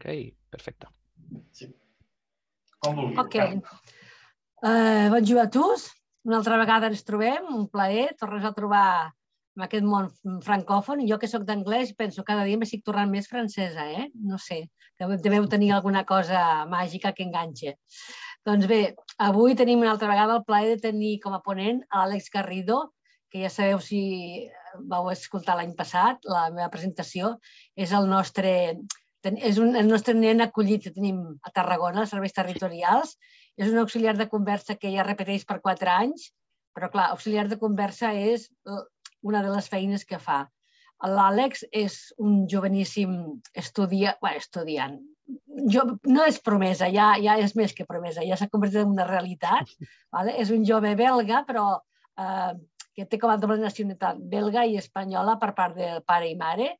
Ok, perfecte. Sí. Com vulgui. Ok. Eh, bon dia a tots. Una altra vegada ens trobem, un plaer, tornes a trobar en aquest món francòfon. Jo que sóc d'anglès penso cada dia m'estic tornant més francesa, eh? No sé, deveu tenir alguna cosa màgica que enganxa. Doncs bé, avui tenim una altra vegada el plaer de tenir com a ponent a l'Àlex Garrido, que ja sabeu si vau escoltar l'any passat, la meva presentació, és el nostre és un, el nostre nen acollit que tenim a Tarragona, als serveis territorials. És un auxiliar de conversa que ja repeteix per quatre anys, però clar, auxiliar de conversa és eh, una de les feines que fa. L'Àlex és un joveníssim estudia, bueno, estudiant. Jo, no és promesa, ja, ja és més que promesa, ja s'ha convertit en una realitat. Vale? És un jove belga, però eh, que té com a doble nacionalitat belga i espanyola per part del pare i mare,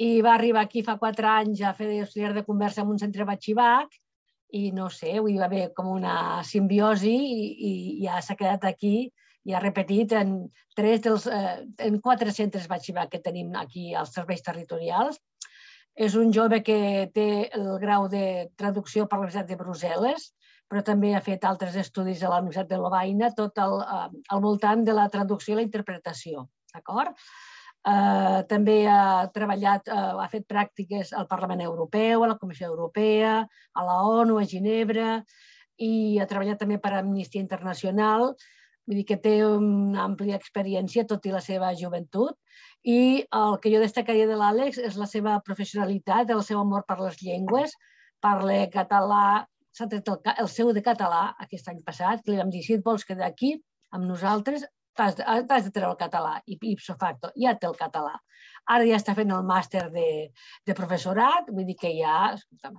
i va arribar aquí fa quatre anys a fer d'auxiliar de conversa en un centre batxivac i no sé, hi va haver com una simbiosi i, i ja s'ha quedat aquí i ha repetit en, tres dels, eh, en quatre centres batxivac que tenim aquí als serveis territorials. És un jove que té el grau de traducció per la Universitat de Brussel·les, però també ha fet altres estudis a la Universitat de Lovaina, tot al, eh, al voltant de la traducció i la interpretació. D'acord? Eh, també ha treballat, eh, ha fet pràctiques al Parlament Europeu, a la Comissió Europea, a la ONU, a Ginebra, i ha treballat també per Amnistia Internacional, vull dir que té una àmplia experiència, tot i la seva joventut, i el que jo destacaria de l'Àlex és la seva professionalitat, el seu amor per les llengües, parla català, s'ha tret el, el seu de català aquest any passat, que li vam dir, si et vols quedar aquí amb nosaltres, Eh, t'has de, treure el català i ipso facto ja té el català. Ara ja està fent el màster de, de professorat, vull dir que ja escolta,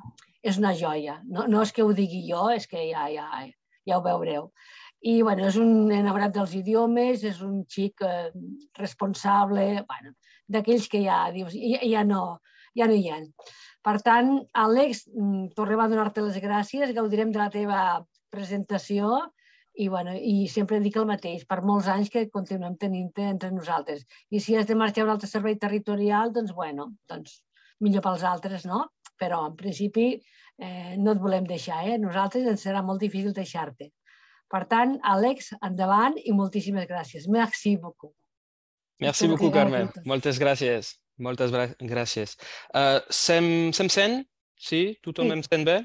és una joia. No, no és que ho digui jo, és que ja, ja, ja ho veureu. I bueno, és un enamorat dels idiomes, és un xic eh, responsable, bueno, d'aquells que ja dius, ja, ja no, ja no hi ha. Per tant, Àlex, mm, tornem a donar-te les gràcies, gaudirem de la teva presentació i, bueno, I sempre dic el mateix, per molts anys que continuem tenint entre nosaltres. I si has de marxar a un altre servei territorial, doncs, bueno, doncs millor pels altres, no? Però, en principi, eh, no et volem deixar, eh? Nosaltres ens serà molt difícil deixar-te. Per tant, Àlex, endavant i moltíssimes gràcies. Merci beaucoup. Merci beaucoup, Carme. Moltes gràcies. Moltes gràcies. Uh, se'm, se'm sent? Sí? Tothom sí. em sent bé?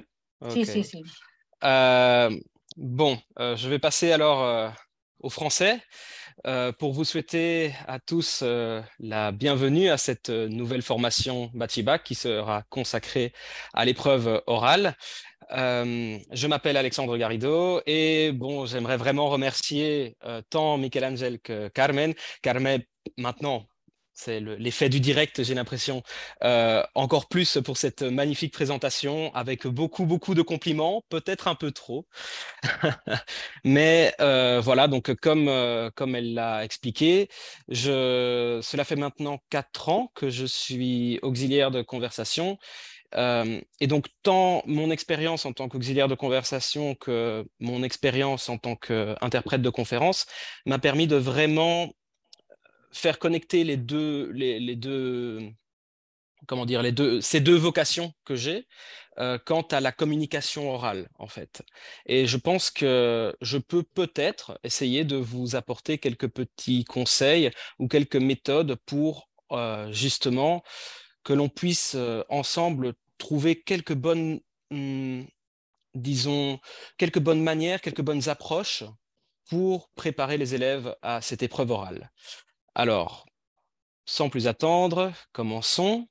Okay. Sí, sí, sí. Uh, eh, Bon, euh, je vais passer alors euh, au français euh, pour vous souhaiter à tous la bienvenue à cette nouvelle formation Batiba qui sera consacrée à l'épreuve orale. je m'appelle Alexandre Garrido et bon, j'aimerais vraiment remercier tant michel Michelangel que Carmen. Carmen, maintenant, c'est l'effet du direct, j'ai l'impression. Euh, encore plus pour cette magnifique présentation avec beaucoup, beaucoup de compliments, peut-être un peu trop. Mais euh, voilà, donc comme, euh, comme elle l'a expliqué, cela fait maintenant quatre ans que je suis auxiliaire de conversation. et donc, tant mon expérience en tant qu'auxiliaire de conversation que mon expérience en tant qu'interprète de conférence m'a permis de vraiment faire connecter les deux, les, deux comment dire, les deux, ces deux vocations que j'ai euh, quant à la communication orale, en fait. Et je pense que je peux peut-être essayer de vous apporter quelques petits conseils ou quelques méthodes pour euh, justement que l'on puisse euh, ensemble trouver quelques bonnes, hum, disons, quelques bonnes manières, quelques bonnes approches pour préparer les élèves à cette épreuve orale. Alors, sans plus attendre, commençons.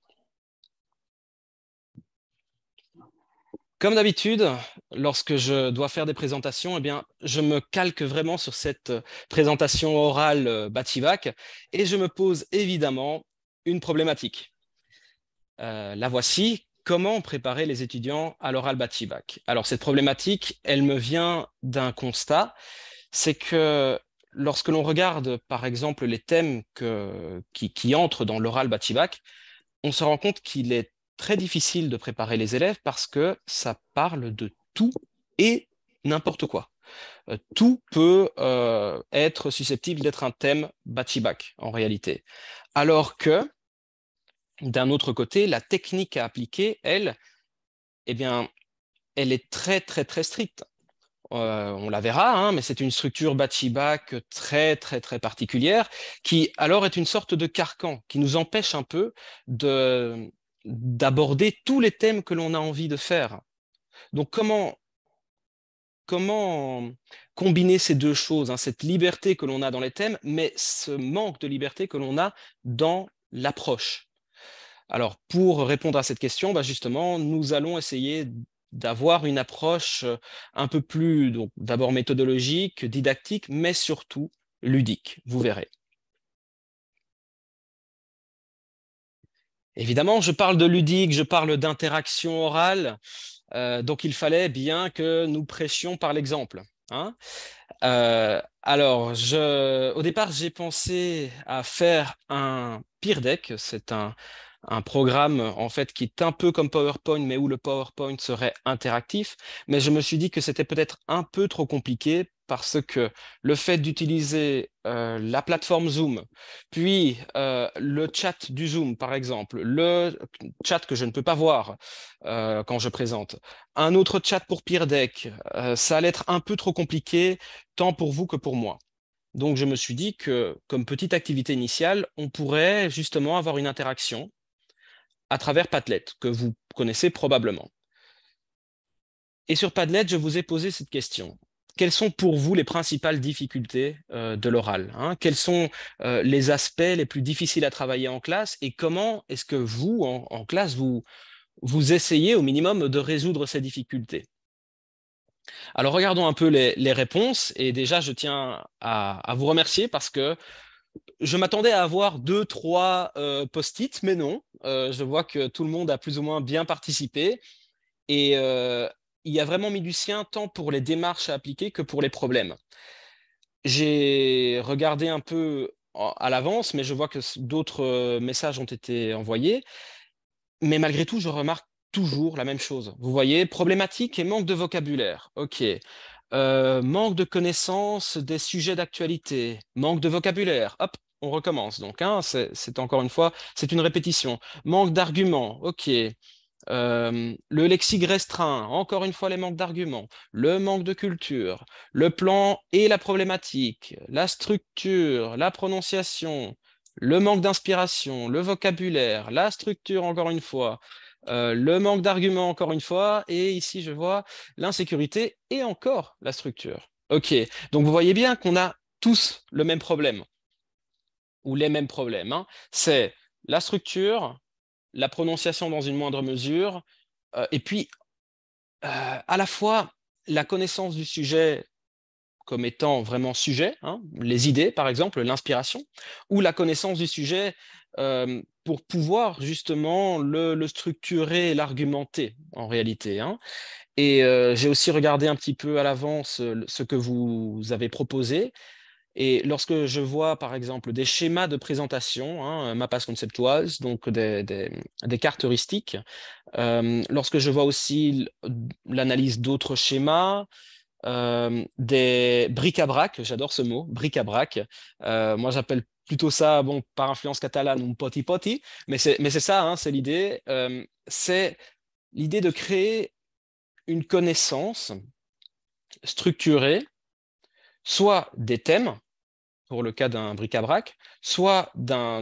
Comme d'habitude, lorsque je dois faire des présentations, eh bien, je me calque vraiment sur cette présentation orale euh, Bativac et je me pose évidemment une problématique. Euh, la voici, comment préparer les étudiants à l'oral Bativac Alors cette problématique, elle me vient d'un constat, c'est que lorsque l'on regarde, par exemple, les thèmes qui, entrent dans l'oral batibac, on se rend compte qu'il est très difficile de préparer les élèves parce que ça parle de tout et n'importe quoi. Euh, tout peut euh, être susceptible d'être un thème batibac en réalité. Alors que, d'un autre côté, la technique à appliquer, elle, eh bien, elle est très, très, très stricte. Euh, on la verra, hein, mais c'est une structure batch-back très, très, très particulière, qui alors est une sorte de carcan qui nous empêche un peu d'aborder tous les thèmes que l'on a envie de faire. Donc, comment, comment combiner ces deux choses, hein, cette liberté que l'on a dans les thèmes, mais ce manque de liberté que l'on a dans l'approche alors, pour répondre à cette question, bah, justement, nous allons essayer d'avoir une approche euh, un peu plus d'abord méthodologique, didactique, mais surtout ludique, vous verrez. Évidemment, je parle de ludique, je parle d'interaction orale, euh, donc il fallait bien que nous prêchions par l'exemple. Hein. Euh, alors, au départ, j'ai pensé à faire un peer deck, c'est un, un programme en fait qui est un peu comme PowerPoint, mais où le PowerPoint serait interactif. Mais je me suis dit que c'était peut-être un peu trop compliqué parce que le fait d'utiliser euh, la plateforme Zoom, puis euh, le chat du Zoom, par exemple, le chat que je ne peux pas voir euh, quand je présente, un autre chat pour PeerDeck, ça allait être un peu trop compliqué, tant pour vous que pour moi. Donc je me suis dit que comme petite activité initiale, on pourrait justement avoir une interaction à travers Padlet, que vous connaissez probablement. Et sur Padlet, je vous ai posé cette question. Quelles sont pour vous les principales difficultés euh, de l'oral hein? Quels sont euh, les aspects les plus difficiles à travailler en classe et comment est-ce que vous, en, classe, vous, vous essayez au minimum de résoudre ces difficultés alors regardons un peu les, réponses et déjà je tiens à vous remercier parce que je m'attendais à avoir deux, trois euh, post-it, mais non. Euh, je vois que tout le monde a plus ou moins bien participé. Et euh, il y a vraiment mis du sien tant pour les démarches à appliquer que pour les problèmes. J'ai regardé un peu à l'avance, mais je vois que d'autres messages ont été envoyés. Mais malgré tout, je remarque toujours la même chose. Vous voyez, problématique et manque de vocabulaire. OK. Euh, manque de connaissance des sujets d'actualité, manque de vocabulaire, hop, on recommence. Donc, hein. c'est encore une fois, c'est une répétition. Manque d'arguments, ok. Euh, le lexique restreint, encore une fois les manques d'arguments, le manque de culture, le plan et la problématique, la structure, la prononciation, le manque d'inspiration, le vocabulaire, la structure, encore une fois, euh, le manque d'arguments encore une fois, et ici je vois l'insécurité et encore la structure. Ok, donc vous voyez bien qu'on a tous le même problème, ou les mêmes problèmes. Hein. C'est la structure, la prononciation dans une moindre mesure, euh, et puis euh, à la fois la connaissance du sujet comme étant vraiment sujet, hein, les idées par exemple, l'inspiration, ou la connaissance du sujet pour pouvoir justement le, structurer et l'argumenter en réalité. Hein. Et euh, j'ai aussi regardé un petit peu à l'avance euh, ce que vous avez proposé. Et lorsque je vois, par exemple, des schémas de présentation, hein, euh, mapas conceptuales, donc des, des, cartes lorsque je vois aussi l'analyse d'autres schémas, des bric-à-brac, j'adore ce mot, bric-à-brac. moi, j'appelle plutôt ça, bon, par influence catalane, ou poti poti, mais c'est ça, hein, c'est l'idée. Euh, c'est l'idée de créer une connaissance structurée, soit des thèmes, pour le cas d'un bric-à-brac, soit bah,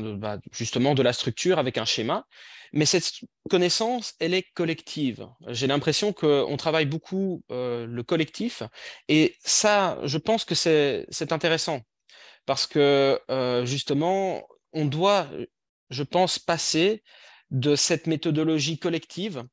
justement de la structure avec un schéma. Mais cette connaissance, elle est collective. J'ai l'impression qu'on travaille beaucoup euh, le collectif, et ça, je pense que c'est intéressant parce que euh, justement, on doit, je pense, passer de cette méthodologie collective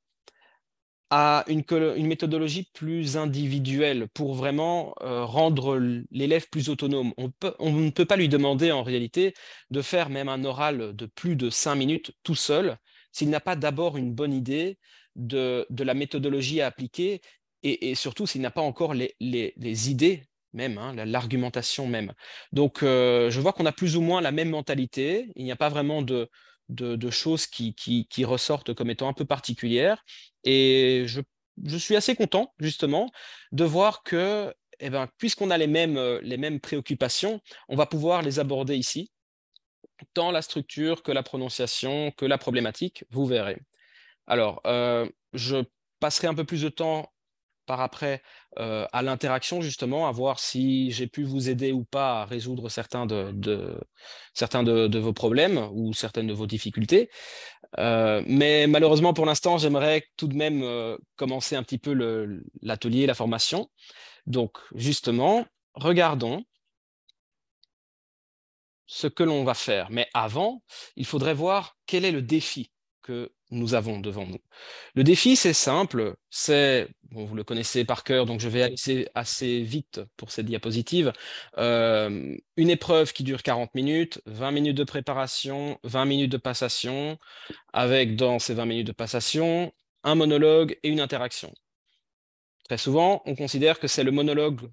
à une, méthodologie plus individuelle pour vraiment euh, rendre l'élève plus autonome. On, ne peut pas lui demander en réalité de faire même un oral de plus de cinq minutes tout seul s'il n'a pas d'abord une bonne idée de, la méthodologie à appliquer et, surtout s'il n'a pas encore les idées même, hein, l'argumentation même. Donc, euh, je vois qu'on a plus ou moins la même mentalité. Il n'y a pas vraiment de, de, choses qui, qui, ressortent comme étant un peu particulières. Et je, je suis assez content, justement, de voir que, eh ben, puisqu'on a les mêmes, euh, les mêmes préoccupations, on va pouvoir les aborder ici, tant la structure que la prononciation, que la problématique, vous verrez. Alors, euh, je passerai un peu plus de temps par après euh, à l'interaction, justement, à voir si j'ai pu vous aider ou pas à résoudre certains de, certains de, vos problèmes ou certaines de vos difficultés. Euh, mais malheureusement, pour l'instant, j'aimerais tout de même euh, commencer un petit peu l'atelier, la formation. Donc, justement, regardons ce que l'on va faire. Mais avant, il faudrait voir quel est le défi que nous avons devant nous. Le défi, c'est simple, c'est, vous le connaissez par cœur, donc je vais aller assez vite pour cette diapositive, euh, une épreuve qui dure 40 minutes, 20 minutes de préparation, 20 minutes de passation, avec dans ces 20 minutes de passation, un monologue et une interaction. Très souvent, on considère que c'est le monologue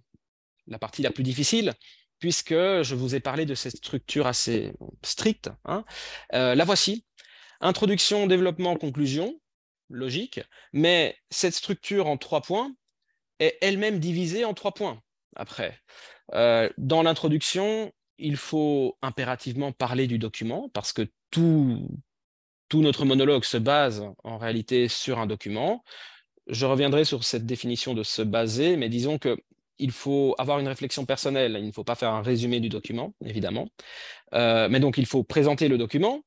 la partie la plus difficile, puisque je vous ai parlé de cette structure assez stricte. Hein. Euh, la voici, Introduction, développement, conclusion, logique, mais cette structure en trois points est elle-même divisée en trois points après. Euh, dans l'introduction, il faut impérativement parler du document parce que tout, tout notre monologue se base en réalité sur un document. Je reviendrai sur cette définition de se baser, mais disons que il faut avoir une réflexion personnelle, il ne faut pas faire un résumé du document, évidemment. Euh, mais donc, il faut présenter le document,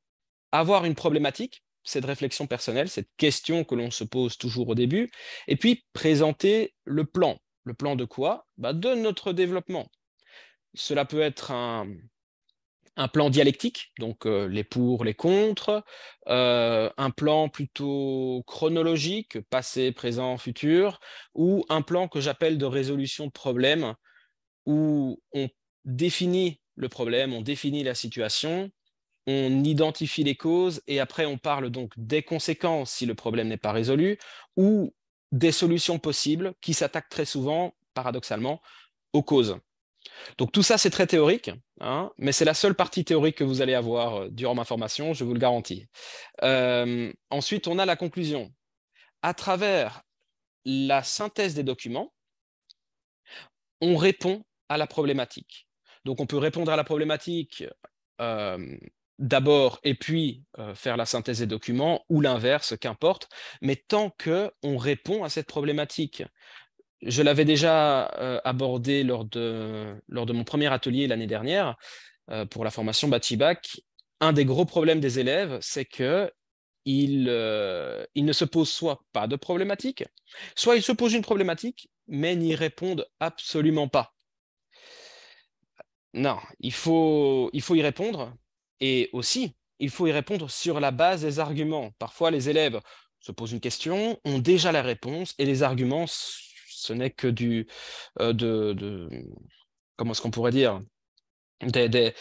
avoir une problématique, cette réflexion personnelle, cette question que l'on se pose toujours au début, et puis présenter le plan. Le plan de quoi bah, De notre développement. Cela peut être un, plan dialectique, donc euh, les pour, les contre, euh, un plan plutôt chronologique, passé, présent, futur, ou un plan que j'appelle de résolution de problème, où on définit le problème, on définit la situation, on identifie les causes et après on parle donc des conséquences si le problème n'est pas résolu ou des solutions possibles qui s'attaquent très souvent, paradoxalement, aux causes. Donc tout ça, c'est très théorique, hein, mais c'est la seule partie théorique que vous allez avoir euh, durant ma formation, je vous le garantis. Euh, ensuite, on a la conclusion. À travers la synthèse des documents, on répond à la problématique. Donc on peut répondre à la problématique euh, d'abord et puis euh, faire la synthèse des documents ou l'inverse, qu'importe, mais tant qu'on répond à cette problématique. Je l'avais déjà euh, abordé lors de, mon premier atelier l'année dernière euh, pour la formation Batibac. Un des gros problèmes des élèves, c'est que ils, ne se posent soit pas de problématique, soit ils se posent une problématique, mais n'y répondent absolument pas. Non, il faut y répondre et aussi, il faut y répondre sur la base des arguments. Parfois, les élèves se posent une question, ont déjà la réponse, et les arguments, ce n'est que du... Euh, de, comment est-ce qu'on pourrait dire des,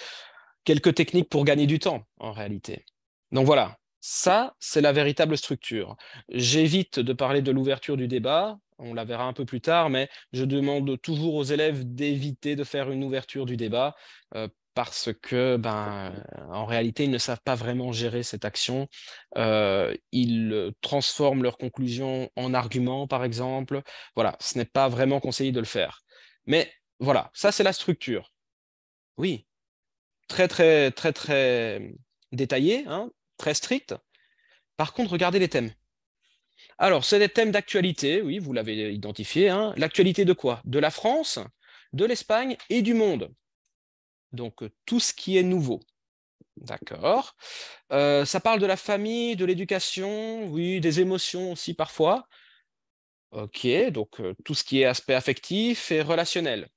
quelques techniques pour gagner du temps, en réalité. Donc voilà, ça, c'est la véritable structure. J'évite de parler de l'ouverture du débat, on la verra un peu plus tard, mais je demande toujours aux élèves d'éviter de faire une ouverture du débat, euh, parce que, ben, euh, en réalité, ils ne savent pas vraiment gérer cette action. Euh, ils euh, transforment leurs conclusions en arguments, par exemple. Voilà, ce n'est pas vraiment conseillé de le faire. Mais voilà, ça, c'est la structure. Oui, très, très, très, très détaillée, hein, très stricte. Par contre, regardez les thèmes. Alors, c'est des thèmes d'actualité, oui, vous l'avez identifié. Hein. L'actualité de quoi De la France, de l'Espagne et du monde donc euh, tout ce qui est nouveau. D'accord. Euh, ça parle de la famille, de l'éducation, oui, des émotions aussi parfois. Ok, donc euh, tout ce qui est aspect affectif et relationnel.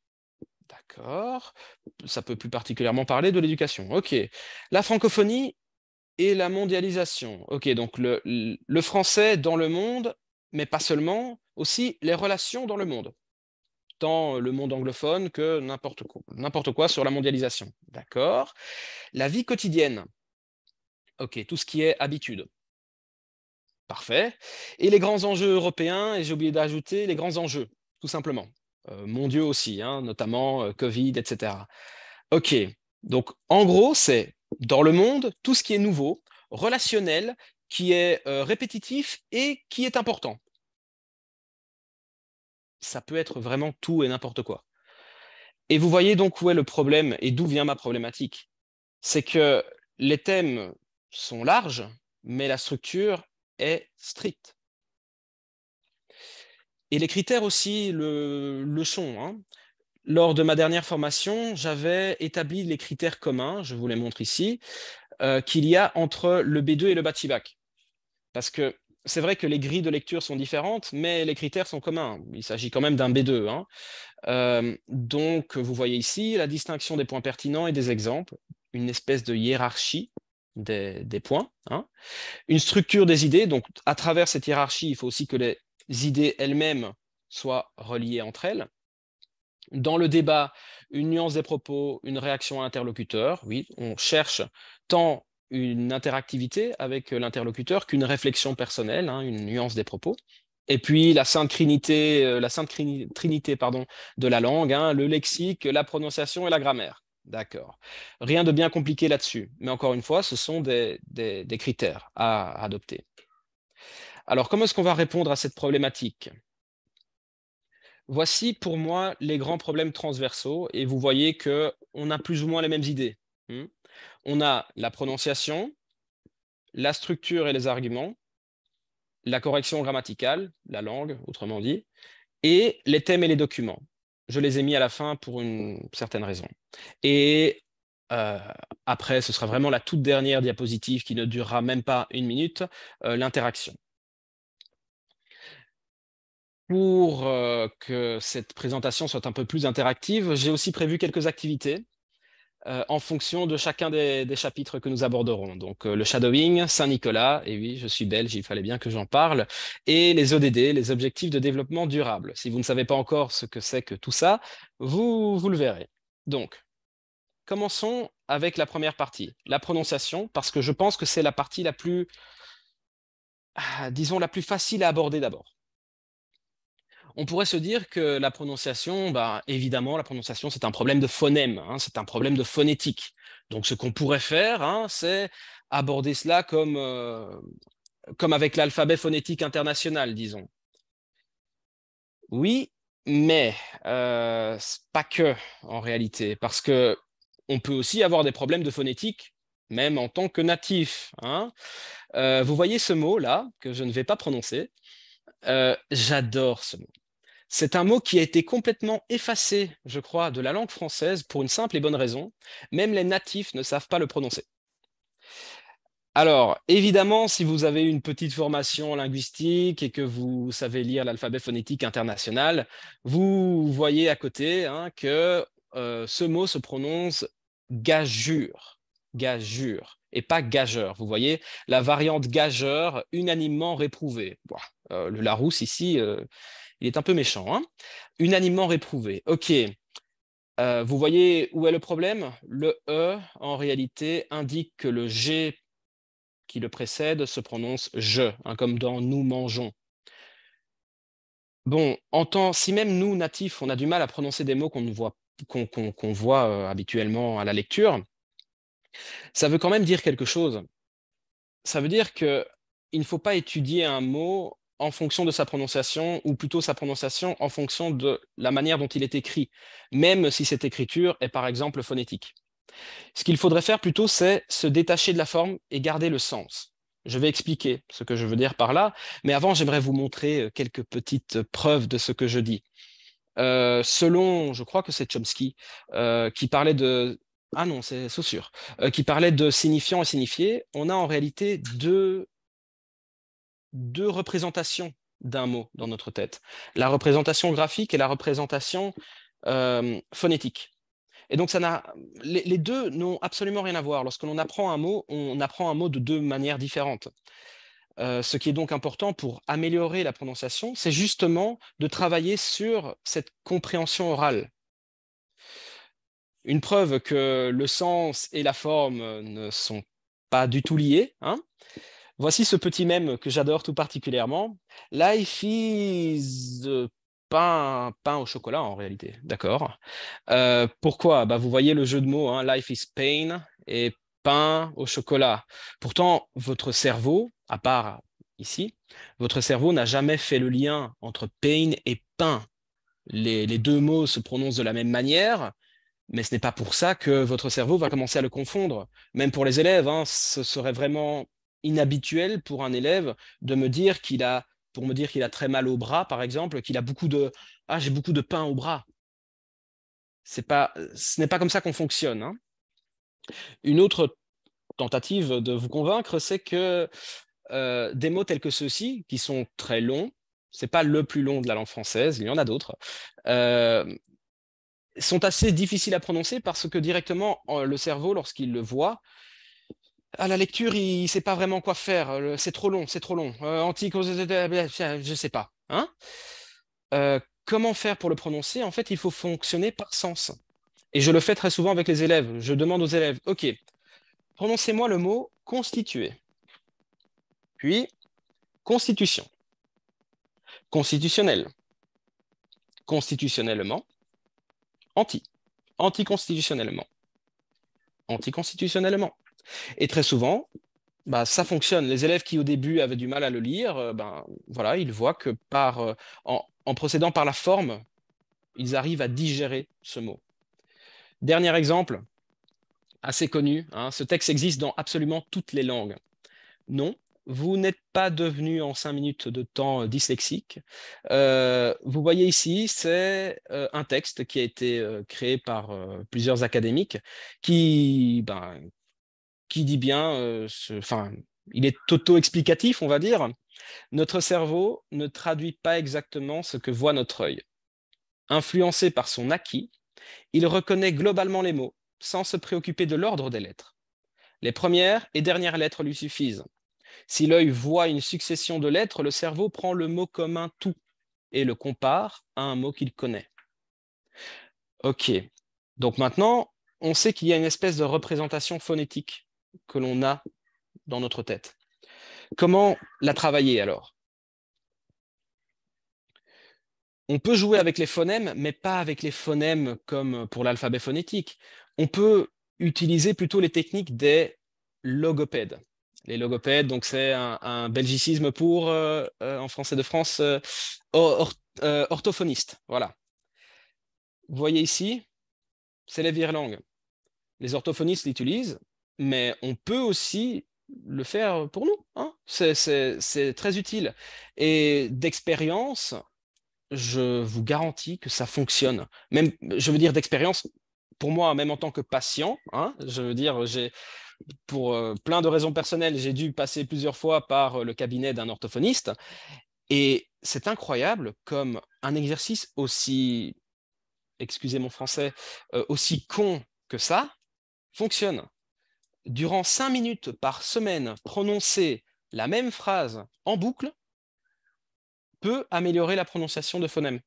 D'accord. Ça peut plus particulièrement parler de l'éducation. Ok. La francophonie et la mondialisation. Ok, donc le français dans le monde, mais pas seulement, aussi les relations dans le monde le monde anglophone que n'importe quoi, n'importe quoi sur la mondialisation. D'accord La vie quotidienne. OK, tout ce qui est habitude. Parfait. Et les grands enjeux européens, et j'ai oublié d'ajouter les grands enjeux, tout simplement. Euh, mon aussi, hein, notamment euh, Covid, etc. OK, donc en gros, c'est dans le monde tout ce qui est nouveau, relationnel, qui est euh, répétitif et qui est important ça peut être vraiment tout et n'importe quoi. Et vous voyez donc où est le problème et d'où vient ma problématique. C'est que les thèmes sont larges, mais la structure est stricte. Et les critères aussi le, sont. Hein. Lors de ma dernière formation, j'avais établi les critères communs, je vous les montre ici, euh, qu'il y a entre le B2 et le BatiBac. Parce que c'est vrai que les grilles de lecture sont différentes, mais les critères sont communs. Il s'agit quand même d'un B2. Hein. Euh, donc, vous voyez ici la distinction des points pertinents et des exemples, une espèce de hiérarchie des, points, hein. une structure des idées. Donc, à travers cette hiérarchie, il faut aussi que les idées elles-mêmes soient reliées entre elles. Dans le débat, une nuance des propos, une réaction à l'interlocuteur. Oui, on cherche tant une interactivité avec euh, l'interlocuteur qu'une réflexion personnelle, hein, une nuance des propos. Et puis la sainte trinité, euh, la sainte trinité pardon, de la langue, hein, le lexique, la prononciation et la grammaire. D'accord. Rien de bien compliqué là-dessus. Mais encore une fois, ce sont des, critères à adopter. Alors, comment est-ce qu'on va répondre à cette problématique Voici pour moi les grands problèmes transversaux, et vous voyez qu'on a plus ou moins les mêmes idées. Hmm on a la prononciation, la structure et les arguments, la correction grammaticale, la langue, autrement dit, et les thèmes et les documents. Je les ai mis à la fin pour une certaine raison. Et euh, après, ce sera vraiment la toute dernière diapositive qui ne durera même pas une minute, euh, l'interaction. Pour euh, que cette présentation soit un peu plus interactive, j'ai aussi prévu quelques activités euh, en fonction de chacun des, chapitres que nous aborderons. Donc euh, le shadowing, Saint-Nicolas, et oui, je suis belge, il fallait bien que j'en parle, et les ODD, les objectifs de développement durable. Si vous ne savez pas encore ce que c'est que tout ça, vous, vous le verrez. Donc, commençons avec la première partie, la prononciation, parce que je pense que c'est la partie la plus, ah, disons, la plus facile à aborder d'abord on pourrait se dire que la prononciation, bah, évidemment, la prononciation, c'est un problème de phonème, hein, c'est un problème de phonétique. Donc, ce qu'on pourrait faire, hein, c'est aborder cela comme, euh, comme avec l'alphabet phonétique international, disons. Oui, mais euh, pas que, en réalité, parce que on peut aussi avoir des problèmes de phonétique, même en tant que natif. Hein. Euh, vous voyez ce mot-là, que je ne vais pas prononcer. j'adore ce mot. C'est un mot qui a été complètement effacé, je crois, de la langue française pour une simple et bonne raison. Même les natifs ne savent pas le prononcer. Alors, évidemment, si vous avez une petite formation linguistique et que vous savez lire l'alphabet phonétique international, vous voyez à côté hein, que euh, ce mot se prononce gageur ».« Gageur » et pas gageur. Vous voyez, la variante gageur unanimement réprouvée. Euh, le Larousse ici euh, il est un peu méchant. Hein. Unanimement réprouvé. OK. Euh, vous voyez où est le problème Le E, en réalité, indique que le G qui le précède se prononce je, hein, comme dans nous mangeons. Bon, en si même nous, natifs, on a du mal à prononcer des mots qu'on voit, euh, habituellement à la lecture, ça veut quand même dire quelque chose. Ça veut dire qu'il ne faut pas étudier un mot en fonction de sa prononciation, ou plutôt sa prononciation en fonction de la manière dont il est écrit, même si cette écriture est par exemple phonétique. Ce qu'il faudrait faire plutôt, c'est se détacher de la forme et garder le sens. Je vais expliquer ce que je veux dire par là, mais avant, j'aimerais vous montrer euh, quelques petites preuves de ce que je dis. Euh, selon, je crois que c'est Chomsky, euh, qui parlait de... Ah non, c'est Saussure, qui parlait de signifiant et signifié, on a en réalité deux deux représentations d'un mot dans notre tête, la représentation graphique et la représentation euh, phonétique. Et donc, ça n'a, les, deux n'ont absolument rien à voir. Lorsque l'on apprend un mot, on apprend un mot de deux manières différentes. Euh, ce qui est donc important pour améliorer la prononciation, c'est justement de travailler sur cette compréhension orale. Une preuve que le sens et la forme ne sont pas du tout liés, hein. Voici ce petit mème que j'adore tout particulièrement. Life is euh, pain, pain au chocolat en réalité, d'accord euh, Pourquoi bah, Vous voyez le jeu de mots, hein. life is pain et pain au chocolat. Pourtant, votre cerveau, à part ici, votre cerveau n'a jamais fait le lien entre pain et pain. Les, deux mots se prononcent de la même manière, mais ce n'est pas pour ça que votre cerveau va commencer à le confondre. Même pour les élèves, hein, ce serait vraiment inhabituel pour un élève de me dire qu'il a, pour me dire qu'il a très mal au bras, par exemple, qu'il a beaucoup de, ah, j'ai beaucoup de pain au bras. C'est pas, ce n'est pas comme ça qu'on fonctionne. Hein. Une autre tentative de vous convaincre, c'est que euh, des mots tels que ceux-ci, qui sont très longs, c'est pas le plus long de la langue française, il y en a d'autres, euh, sont assez difficiles à prononcer parce que directement euh, le cerveau, lorsqu'il le voit, à la lecture, il ne sait pas vraiment quoi faire. Euh, c'est trop long, c'est trop long. Euh, anti, euh, je ne sais pas. Hein. comment faire pour le prononcer En fait, il faut fonctionner par sens. Et je le fais très souvent avec les élèves. Je demande aux élèves, OK, prononcez-moi le mot constitué », Puis, constitution. Constitutionnel. Constitutionnellement. Anti. Anticonstitutionnellement. Anticonstitutionnellement et très souvent, bah, ça fonctionne. Les élèves qui au début avaient du mal à le lire, euh, ben, voilà, ils voient que par, euh, en, procédant par la forme, ils arrivent à digérer ce mot. Dernier exemple, assez connu, hein, ce texte existe dans absolument toutes les langues. Non, vous n'êtes pas devenu en cinq minutes de temps euh, dyslexique. vous voyez ici, c'est un texte qui a été créé par plusieurs académiques qui, ben, qui dit bien, euh, enfin, il est auto-explicatif, on va dire. Notre cerveau ne traduit pas exactement ce que voit notre œil. Influencé par son acquis, il reconnaît globalement les mots, sans se préoccuper de l'ordre des lettres. Les premières et dernières lettres lui suffisent. Si l'œil voit une succession de lettres, le cerveau prend le mot comme un tout et le compare à un mot qu'il connaît. Ok, donc maintenant, on sait qu'il y a une espèce de représentation phonétique que l'on a dans notre tête. Comment la travailler alors On peut jouer avec les phonèmes, mais pas avec les phonèmes comme pour l'alphabet phonétique. On peut utiliser plutôt les techniques des logopèdes. Les logopèdes, donc c'est un, belgicisme pour, euh, euh, en français de France, euh, orthophoniste. Voilà. Vous voyez ici, c'est les virelangues. Les orthophonistes l'utilisent, mais on peut aussi le faire pour nous. Hein c'est très utile. Et d'expérience, je vous garantis que ça fonctionne. Même, je veux dire, d'expérience, pour moi, même en tant que patient, hein, je veux dire, j'ai pour euh, plein de raisons personnelles, j'ai dû passer plusieurs fois par euh, le cabinet d'un orthophoniste. Et c'est incroyable comme un exercice aussi, excusez mon français, euh, aussi con que ça fonctionne durant cinq minutes par semaine, prononcer la même phrase en boucle peut améliorer la prononciation de phonèmes.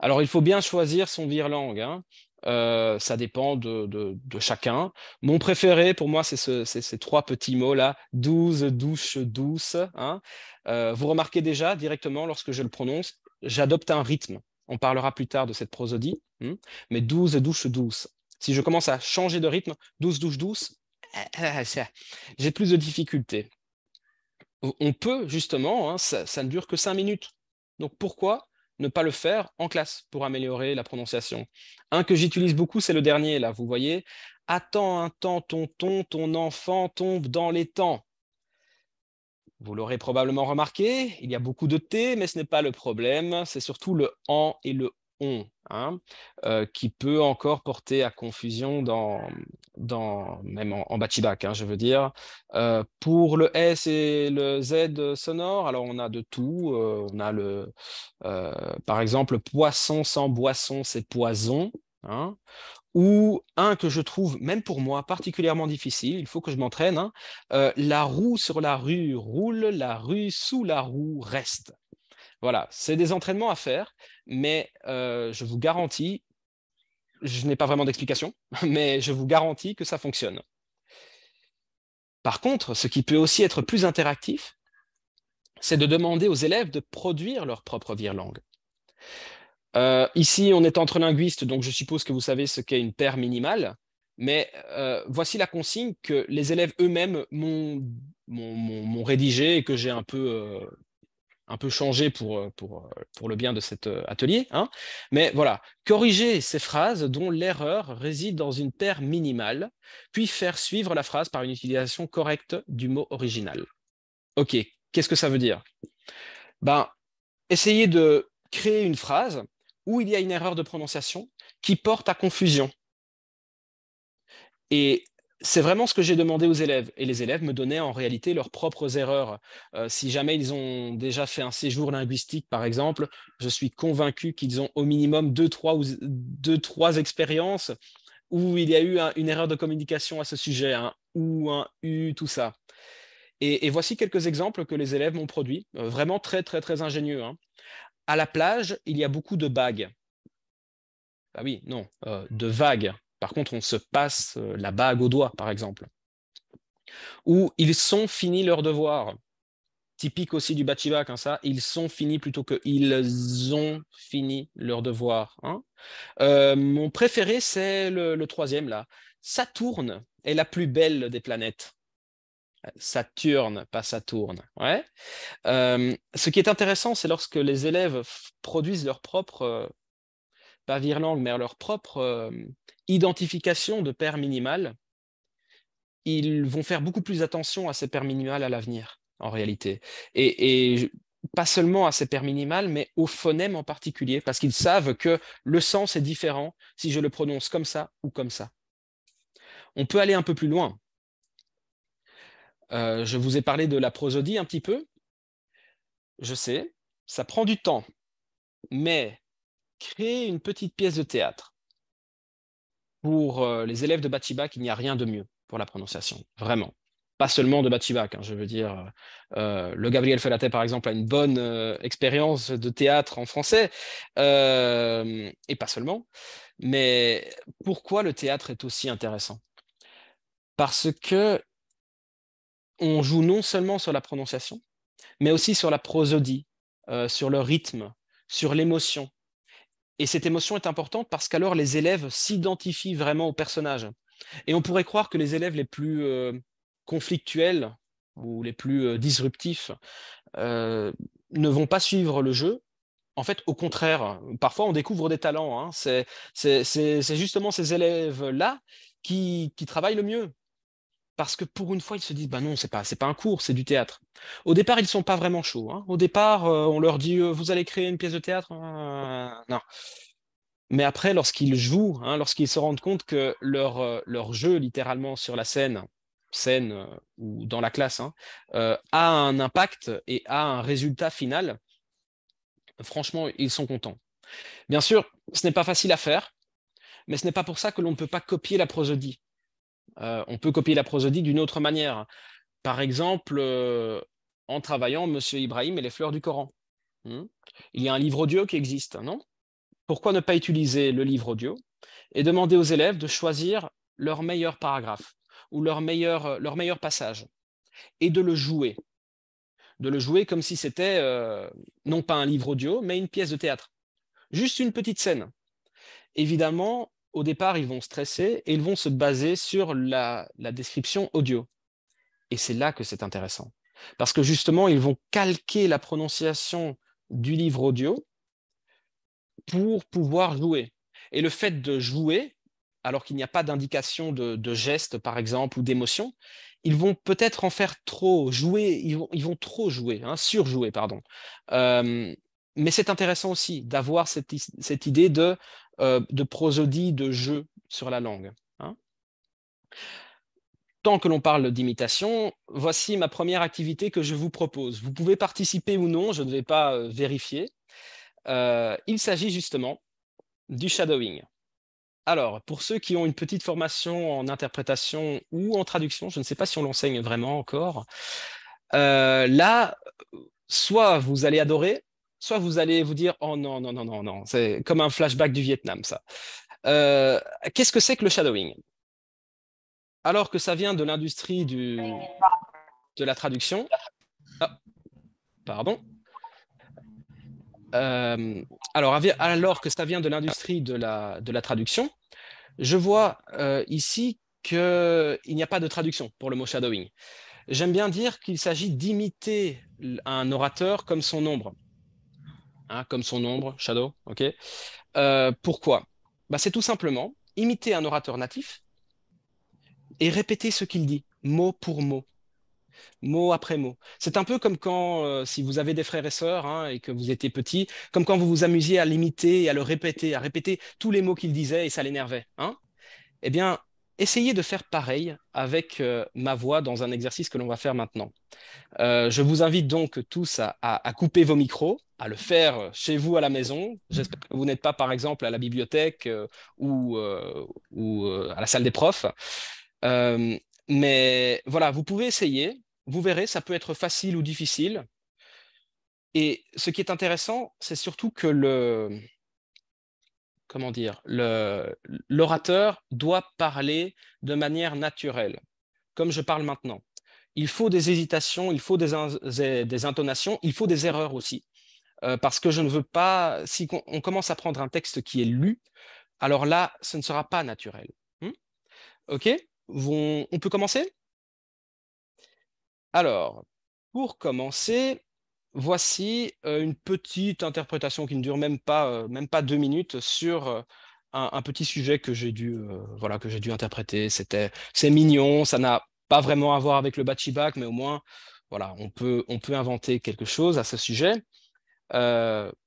Alors, il faut bien choisir son virelangue. Hein. Euh, ça dépend de, chacun. Mon préféré, pour moi, c'est ces trois petits mots-là, douze, douche, douce. Hein. Euh, vous remarquez déjà directement, lorsque je le prononce, j'adopte un rythme. On parlera plus tard de cette prosodie. Hein. Mais douze, douche, douce. Si je commence à changer de rythme, douce, douce, douce, j'ai plus de difficultés. On peut justement, hein, ça, ne dure que cinq minutes. Donc pourquoi ne pas le faire en classe pour améliorer la prononciation Un que j'utilise beaucoup, c'est le dernier, là, vous voyez. Attends un temps, ton ton enfant tombe dans les temps. Vous l'aurez probablement remarqué, il y a beaucoup de T, mais ce n'est pas le problème, c'est surtout le en et le Hein, euh, qui peut encore porter à confusion dans, même en, en hein, je veux dire. Euh, pour le S et le Z sonore, alors on a de tout. Euh, on a le, par exemple, poisson sans boisson, c'est poison. Hein, ou un que je trouve, même pour moi, particulièrement difficile, il faut que je m'entraîne, la roue sur la rue roule, la rue sous la roue reste. Voilà, c'est des entraînements à faire, mais euh, je vous garantis, je n'ai pas vraiment d'explication, mais je vous garantis que ça fonctionne. Par contre, ce qui peut aussi être plus interactif, c'est de demander aux élèves de produire leur propre virelangue. langue. Euh, ici, on est entre linguistes, donc je suppose que vous savez ce qu'est une paire minimale, mais euh, voici la consigne que les élèves eux-mêmes m'ont rédigée et que j'ai un peu un peu changé pour, euh, euh, pour, le bien de cet euh, atelier. Hein. Mais voilà, corriger ces phrases dont l'erreur réside dans une paire minimale, puis faire suivre la phrase par une utilisation correcte du mot original. OK, qu'est-ce que ça veut dire ben, Essayer de créer une phrase où il y a une erreur de prononciation qui porte à confusion. Et c'est vraiment ce que j'ai demandé aux élèves. Et les élèves me donnaient en réalité leurs propres erreurs. Euh, si jamais ils ont déjà fait un séjour linguistique, par exemple, je suis convaincu qu'ils ont au minimum deux, trois, ou, trois expériences où il y a eu une erreur de communication à ce sujet, un hein, ou, un u, tout ça. Et, voici quelques exemples que les élèves m'ont produits, euh, vraiment très, très, très ingénieux. Hein. À la plage, il y a beaucoup de bagues. Ah oui, non, euh, de vagues. Par contre, on se passe euh, la bague au doigt, par exemple. Ou ils sont finis leurs devoirs. Typique aussi du bachivac, hein, ça. Ils sont finis plutôt que ils ont fini leurs devoirs. Hein. Euh, mon préféré, c'est le, troisième, là. Saturne est la plus belle des planètes. Saturne, pas Saturne. Ouais. Euh, ce qui est intéressant, c'est lorsque les élèves produisent leur propre pas Virlang, mais à leur propre euh, identification de paires minimale, ils vont faire beaucoup plus attention à ces paires minimales à l'avenir, en réalité. Et, pas seulement à ces paires minimales, mais au phonème en particulier, parce qu'ils savent que le sens est différent si je le prononce comme ça ou comme ça. On peut aller un peu plus loin. Euh, je vous ai parlé de la prosodie un petit peu. Je sais, ça prend du temps, mais créer une petite pièce de théâtre. Pour euh, les élèves de BatiBac, il n'y a rien de mieux pour la prononciation, vraiment. Pas seulement de BatiBac. Hein, je veux dire. Euh, euh, le Gabriel Felaté, par exemple, a une bonne expérience de théâtre en français, et pas seulement. Mais pourquoi le théâtre est aussi intéressant Parce que on joue non seulement sur la prononciation, mais aussi sur la prosodie, sur le rythme, sur l'émotion, et cette émotion est importante parce qu'alors les élèves s'identifient vraiment au personnage. Et on pourrait croire que les élèves les plus euh, conflictuels ou les plus euh, disruptifs euh, ne vont pas suivre le jeu. En fait, au contraire, parfois on découvre des talents. Hein. C'est justement ces élèves-là qui travaillent le mieux, parce que pour une fois, ils se disent bah non, c'est pas, pas un cours, c'est du théâtre. Au départ, ils ne sont pas vraiment chauds. Hein. Au départ, euh, on leur dit euh, vous allez créer une pièce de théâtre euh, Non. Mais après, lorsqu'ils jouent, hein, lorsqu'ils se rendent compte que leur, jeu, littéralement sur la scène, scène ou dans la classe, hein, a un impact et a un résultat final, franchement, ils sont contents. Bien sûr, ce n'est pas facile à faire, mais ce n'est pas pour ça que l'on ne peut pas copier la prosodie. Euh, on peut copier la prosodie d'une autre manière. Par exemple, euh, en travaillant Monsieur Ibrahim et les fleurs du Coran. Hmm? Il y a un livre audio qui existe, non Pourquoi ne pas utiliser le livre audio et demander aux élèves de choisir leur meilleur paragraphe ou leur meilleur, euh, leur meilleur passage et de le jouer De le jouer comme si c'était non pas un livre audio, mais une pièce de théâtre. Juste une petite scène. Évidemment, au départ, ils vont stresser et ils vont se baser sur la, description audio. Et c'est là que c'est intéressant. Parce que justement, ils vont calquer la prononciation du livre audio pour pouvoir jouer. Et le fait de jouer, alors qu'il n'y a pas d'indication de, gestes geste, par exemple, ou d'émotion, ils vont peut-être en faire trop, jouer, ils vont, trop jouer, hein, surjouer, pardon. Euh, mais c'est intéressant aussi d'avoir cette, idée de euh, de prosodie, de jeu sur la langue. Hein. Tant que l'on parle d'imitation, voici ma première activité que je vous propose. Vous pouvez participer ou non, je ne vais pas euh, vérifier. Euh, il s'agit justement du shadowing. Alors, pour ceux qui ont une petite formation en interprétation ou en traduction, je ne sais pas si on l'enseigne vraiment encore, là, soit vous allez adorer, soit vous allez vous dire oh non non non non non, c'est comme un flashback du Vietnam ça. Euh, qu'est-ce que c'est que le shadowing Alors que ça vient de l'industrie du de la traduction. Ah, pardon. Euh, alors, alors que ça vient de l'industrie de la, de la traduction, je vois euh, ici qu'il n'y a pas de traduction pour le mot shadowing. J'aime bien dire qu'il s'agit d'imiter un orateur comme son ombre. Hein, comme son ombre, shadow. Ok. Euh, pourquoi bah, C'est tout simplement imiter un orateur natif et répéter ce qu'il dit, mot pour mot mot après mot. C'est un peu comme quand, euh, si vous avez des frères et sœurs hein, et que vous étiez petit, comme quand vous vous amusiez à l'imiter et à le répéter, à répéter tous les mots qu'il disait et ça l'énervait. Hein eh bien, essayez de faire pareil avec euh, ma voix dans un exercice que l'on va faire maintenant. Euh, je vous invite donc tous à, couper vos micros, à le faire chez vous à la maison. J'espère que vous n'êtes pas par exemple à la bibliothèque euh, ou à la salle des profs. mais voilà, vous pouvez essayer. Vous verrez, ça peut être facile ou difficile. Et ce qui est intéressant, c'est surtout que le, comment dire, l'orateur doit parler de manière naturelle, comme je parle maintenant. Il faut des hésitations, il faut des, intonations, il faut des erreurs aussi. Euh, parce que je ne veux pas, si on, commence à prendre un texte qui est lu, alors là, ce ne sera pas naturel. Hmm? ok on peut commencer Alors, pour commencer, voici euh, une petite interprétation qui ne dure même pas, euh, même pas deux minutes sur euh, un, petit sujet que j'ai dû, voilà, que j'ai dû interpréter. C'était, c'est mignon, ça n'a pas vraiment à voir avec le back, mais au moins, voilà, on peut, on peut inventer quelque chose à ce sujet.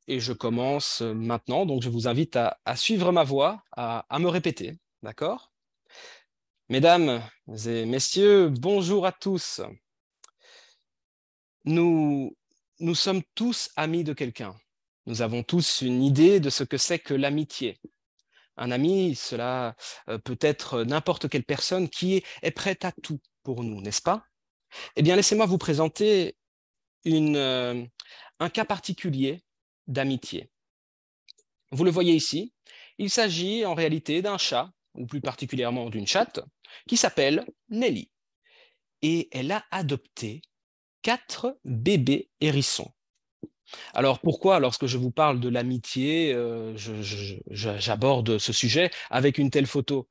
et je commence maintenant, donc je vous invite à, suivre ma voix, à, à me répéter, d'accord Mesdames et messieurs, bonjour à tous. Nous nous sommes tous amis de quelqu'un. Nous avons tous une idée de ce que c'est que l'amitié. Un ami, cela euh, peut être n'importe quelle personne qui est prête à tout pour nous, n'est-ce pas Eh bien, laissez-moi vous présenter euh, un cas particulier d'amitié. Vous le voyez ici, il s'agit en réalité d'un chat, ou plus particulièrement d'une chatte, qui s'appelle Nelly. Et elle a adopté quatre bébés hérissons. Alors pourquoi, lorsque je vous parle de l'amitié, euh, j'aborde ce sujet avec une telle photo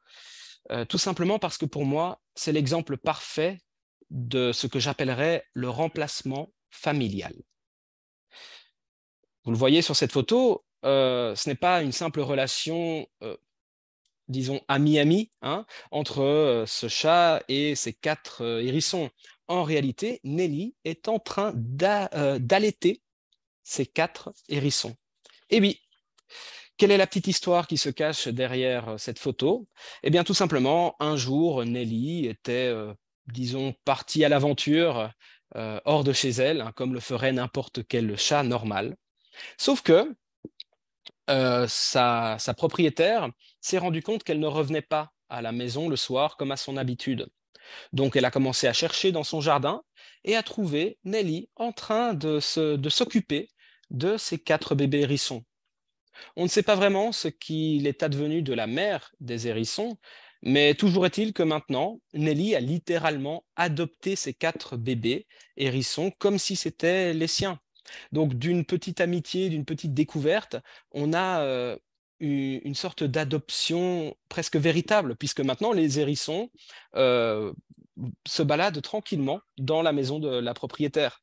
euh, Tout simplement parce que pour moi, c'est l'exemple parfait de ce que j'appellerais le remplacement familial. Vous le voyez sur cette photo, euh, ce n'est pas une simple relation, disons, ami-ami, hein, entre ce chat et ses quatre hérissons en réalité, Nelly est en train euh, d'allaiter ses quatre hérissons. Et eh oui, quelle est la petite histoire qui se cache derrière euh, cette photo Eh bien, tout simplement, un jour, Nelly était, euh, disons, partie à l'aventure hors de chez elle, hein, comme le ferait n'importe quel chat normal. Sauf que sa, sa propriétaire s'est rendu compte qu'elle ne revenait pas à la maison le soir comme à son habitude. Donc elle a commencé à chercher dans son jardin et a trouvé Nelly en train de s'occuper de, ses quatre bébés hérissons. On ne sait pas vraiment ce qu'il est advenu de la mère des hérissons, mais toujours est-il que maintenant, Nelly a littéralement adopté ses quatre bébés hérissons comme si c'était les siens. Donc d'une petite amitié, d'une petite découverte, on a euh, une sorte d'adoption presque véritable, puisque maintenant les hérissons euh, se baladent tranquillement dans la maison de la propriétaire.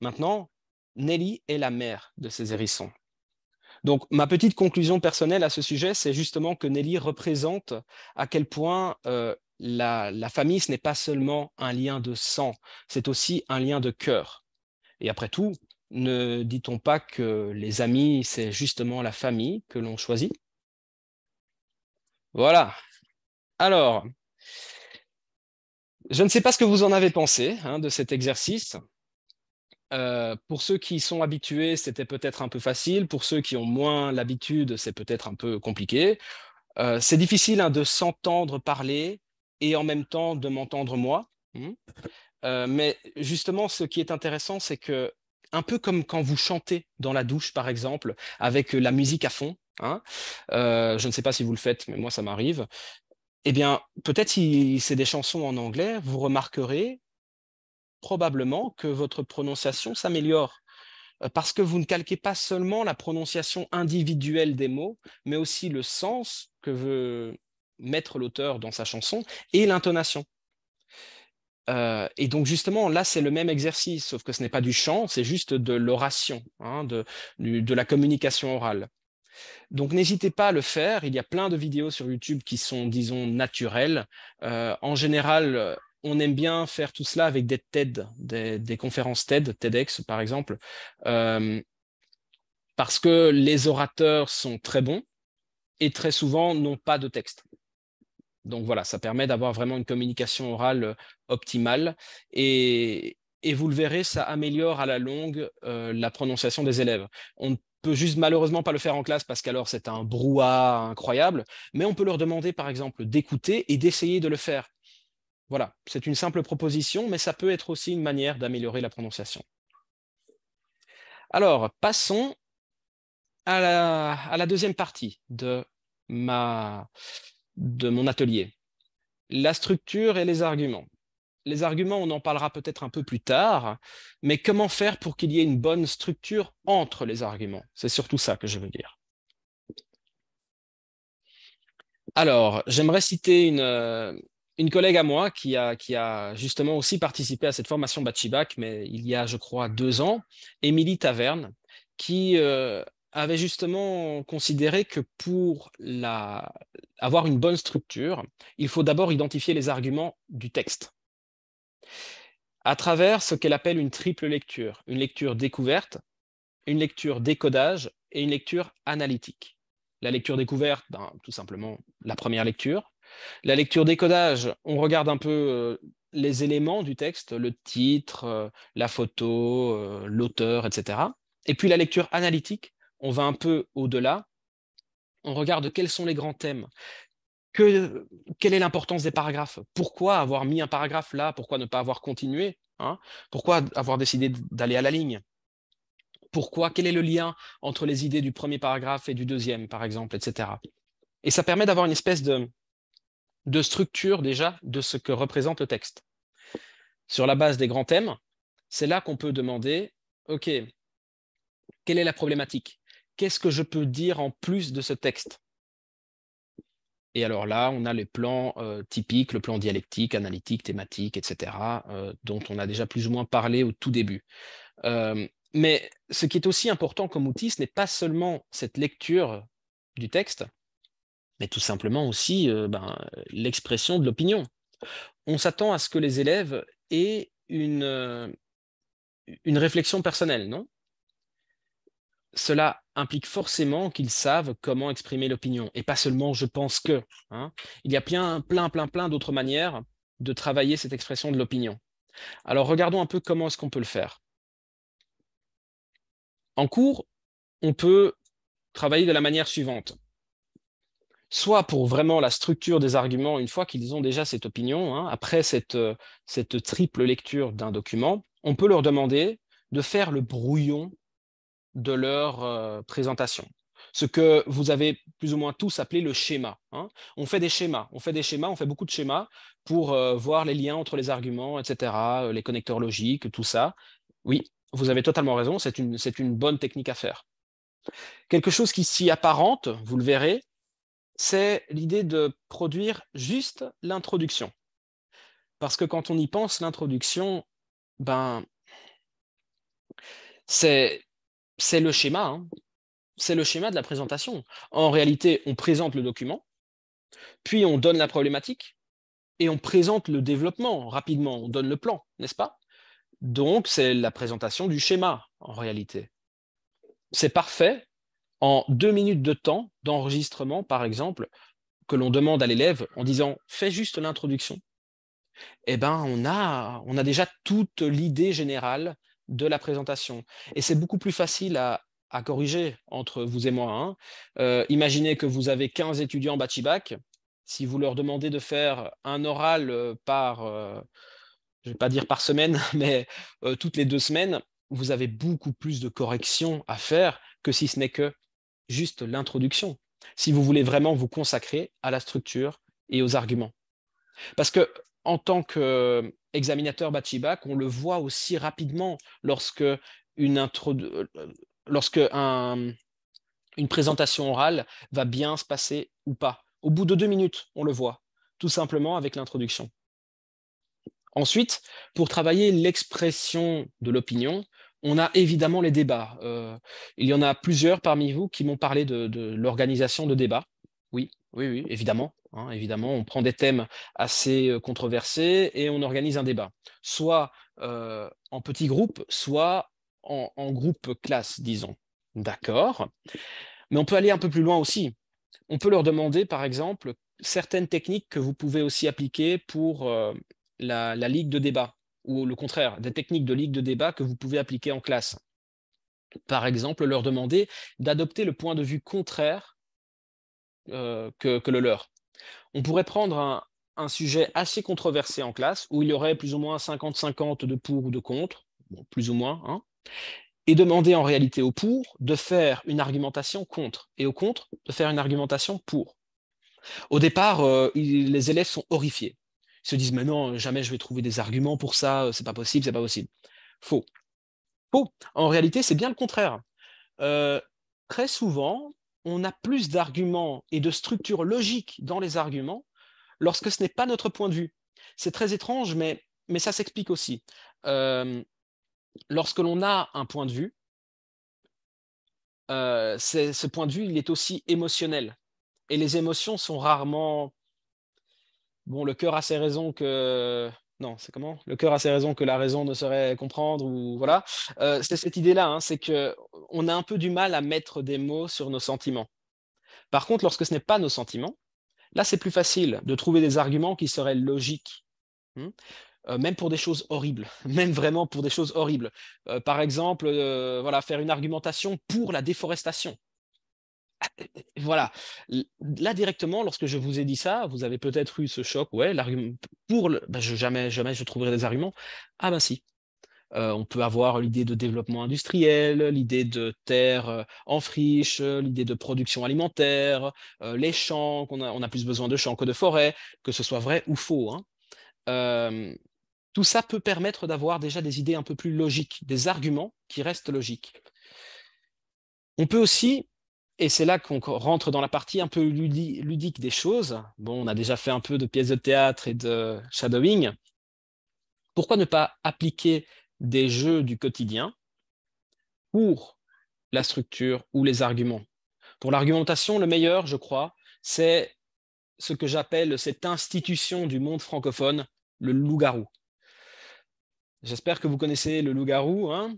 Maintenant, Nelly est la mère de ces hérissons. Donc, ma petite conclusion personnelle à ce sujet, c'est justement que Nelly représente à quel point euh, la, famille, ce n'est pas seulement un lien de sang, c'est aussi un lien de cœur. Et après tout, ne dit-on pas que les amis, c'est justement la famille que l'on choisit Voilà. Alors, je ne sais pas ce que vous en avez pensé hein, de cet exercice. Euh, pour ceux qui sont habitués, c'était peut-être un peu facile. Pour ceux qui ont moins l'habitude, c'est peut-être un peu compliqué. Euh, c'est difficile hein, de s'entendre parler et en même temps de m'entendre moi. Hmm. Euh, mais justement, ce qui est intéressant, c'est que un peu comme quand vous chantez dans la douche, par exemple, avec euh, la musique à fond. Hein. Euh, je ne sais pas si vous le faites, mais moi, ça m'arrive. Eh bien, peut-être si c'est des chansons en anglais, vous remarquerez probablement que votre prononciation s'améliore euh, parce que vous ne calquez pas seulement la prononciation individuelle des mots, mais aussi le sens que veut mettre l'auteur dans sa chanson et l'intonation. Euh, et donc justement, là, c'est le même exercice, sauf que ce n'est pas du chant, c'est juste de l'oration, hein, de, la communication orale. Donc n'hésitez pas à le faire, il y a plein de vidéos sur YouTube qui sont, disons, naturelles. Euh, en général, on aime bien faire tout cela avec des TED, des, conférences TED, TEDx par exemple, euh, parce que les orateurs sont très bons et très souvent n'ont pas de texte. Donc voilà, ça permet d'avoir vraiment une communication orale euh, optimale et, vous le verrez, ça améliore à la longue euh, la prononciation des élèves. On ne peut juste malheureusement pas le faire en classe parce qu'alors c'est un brouhaha incroyable, mais on peut leur demander par exemple d'écouter et d'essayer de le faire. Voilà, c'est une simple proposition, mais ça peut être aussi une manière d'améliorer la prononciation. Alors, passons à la deuxième partie de ma, de mon atelier. La structure et les arguments. Les arguments, on en parlera peut-être un peu plus tard, mais comment faire pour qu'il y ait une bonne structure entre les arguments C'est surtout ça que je veux dire. Alors, j'aimerais citer une, euh, une, collègue à moi qui a, qui a, justement aussi participé à cette formation Batchibac, mais il y a, je crois, deux ans, Émilie Taverne, qui euh, avait justement considéré que pour avoir une bonne structure, il faut d'abord identifier les arguments du texte à travers ce qu'elle appelle une triple lecture, une lecture découverte, une lecture décodage et une lecture analytique. La lecture découverte, ben, tout simplement la première lecture. La lecture décodage, on regarde un peu euh, les éléments du texte, le titre, euh, la photo, euh, l'auteur, etc. Et puis la lecture analytique, on va un peu au-delà, on regarde quels sont les grands thèmes, quelle est l'importance des paragraphes, pourquoi avoir mis un paragraphe là, pourquoi ne pas avoir continué, hein? pourquoi avoir décidé d'aller à la ligne, pourquoi, quel est le lien entre les idées du premier paragraphe et du deuxième, par exemple, etc. Et ça permet d'avoir une espèce de, de structure déjà de ce que représente le texte. Sur la base des grands thèmes, c'est là qu'on peut demander, OK, quelle est la problématique qu'est-ce que je peux dire en plus de ce texte Et alors là, on a les plans euh, typiques, le plan dialectique, analytique, thématique, etc., euh, dont on a déjà plus ou moins parlé au tout début. Euh, mais ce qui est aussi important comme outil, ce n'est pas seulement cette lecture du texte, mais tout simplement aussi ben, l'expression de l'opinion. On s'attend à ce que les élèves aient une réflexion personnelle, non cela implique forcément qu'ils savent comment exprimer l'opinion et pas seulement je pense que. Hein. Il y a plein, plein, plein, plein d'autres manières de travailler cette expression de l'opinion. Alors regardons un peu comment est-ce qu'on peut le faire. En cours, on peut travailler de la manière suivante. Soit pour vraiment la structure des arguments, une fois qu'ils ont déjà cette opinion, hein, après cette, euh, cette triple lecture d'un document, on peut leur demander de faire le brouillon de leur euh, présentation ce que vous avez plus ou moins tous appelé le schéma. Hein. On fait des schémas, on fait des schémas, on fait beaucoup de schémas pour euh, voir les liens entre les arguments, etc., euh, les connecteurs logiques, tout ça. Oui, vous avez totalement raison, c'est une, une, bonne technique à faire. Quelque chose qui s'y apparente, vous le verrez, c'est l'idée de produire juste l'introduction. Parce que quand on y pense, l'introduction, ben, c'est c'est le schéma. Hein. C'est le schéma de la présentation. En réalité, on présente le document, puis on donne la problématique et on présente le développement rapidement. On donne le plan, n'est-ce pas Donc, c'est la présentation du schéma en réalité. C'est parfait en deux minutes de temps d'enregistrement, par exemple, que l'on demande à l'élève en disant fais juste l'introduction. Eh bien, on a, on a déjà toute l'idée générale de la présentation. Et c'est beaucoup plus facile à, corriger entre vous et moi. Hein. Euh, imaginez que vous avez 15 étudiants bachibac. Si vous leur demandez de faire un oral euh, par, euh, je vais pas dire par semaine, mais toutes les deux semaines, vous avez beaucoup plus de corrections à faire que si ce n'est que juste l'introduction, si vous voulez vraiment vous consacrer à la structure et aux arguments. Parce que en tant que examinateur Bachibac, on le voit aussi rapidement lorsque une euh, lorsque une présentation orale va bien se passer ou pas. Au bout de deux minutes, on le voit, tout simplement avec l'introduction. Ensuite, pour travailler l'expression de l'opinion, on a évidemment les débats. Euh, il y en a plusieurs parmi vous qui m'ont parlé de, de l'organisation de débats. Oui, oui, oui, évidemment. Hein. évidemment, on prend des thèmes assez euh, controversés et on organise un débat, soit euh, en petits groupes, soit en, groupe classe, disons. D'accord. Mais on peut aller un peu plus loin aussi. On peut leur demander, par exemple, certaines techniques que vous pouvez aussi appliquer pour euh, la, ligue de débat, ou le contraire, des techniques de ligue de débat que vous pouvez appliquer en classe. Par exemple, leur demander d'adopter le point de vue contraire que, que, le leur on pourrait prendre un, sujet assez controversé en classe, où il y aurait plus ou moins 50-50 de pour ou de contre, plus ou moins, hein, et demander en réalité au pour de faire une argumentation contre, et au contre de faire une argumentation pour. Au départ, euh, les élèves sont horrifiés. Ils se disent, mais non, jamais je vais trouver des arguments pour ça, euh, c'est pas possible, c'est pas possible. Faux. Faux. En réalité, c'est bien le contraire. Euh, très souvent, on a plus d'arguments et de structures logiques dans les arguments lorsque ce n'est pas notre point de vue. C'est très étrange, mais, mais ça s'explique aussi. Euh, lorsque l'on a un point de vue, euh, ce point de vue, il est aussi émotionnel. Et les émotions sont rarement... Bon, le cœur a ses raisons que non, c'est comment Le cœur a ses raisons que la raison ne saurait comprendre, ou voilà. Euh, c'est cette idée-là, hein, c'est qu'on a un peu du mal à mettre des mots sur nos sentiments. Par contre, lorsque ce n'est pas nos sentiments, là, c'est plus facile de trouver des arguments qui seraient logiques. Hmm, euh, même pour des choses horribles, même vraiment pour des choses horribles. Euh, par exemple, voilà, faire une argumentation pour la déforestation. voilà, là directement, lorsque je vous ai dit ça, vous avez peut-être eu ce choc, ouais, l'argument pour le, bah, je, jamais, jamais je trouverai des arguments. Ah ben si. Euh, on peut avoir l'idée de développement industriel, l'idée de terre euh, en friche, euh, l'idée de production alimentaire, les champs, qu'on a, on a plus besoin de champs que de forêts, que ce soit vrai ou faux. Hein. tout ça peut permettre d'avoir déjà des idées un peu plus logiques, des arguments qui restent logiques. On peut aussi et c'est là qu'on rentre dans la partie un peu ludique des choses. Bon, on a déjà fait un peu de pièces de théâtre et de shadowing. Pourquoi ne pas appliquer des jeux du quotidien pour la structure ou les arguments Pour l'argumentation, le meilleur, je crois, c'est ce que j'appelle cette institution du monde francophone, le loup-garou. J'espère que vous connaissez le loup-garou. Hein.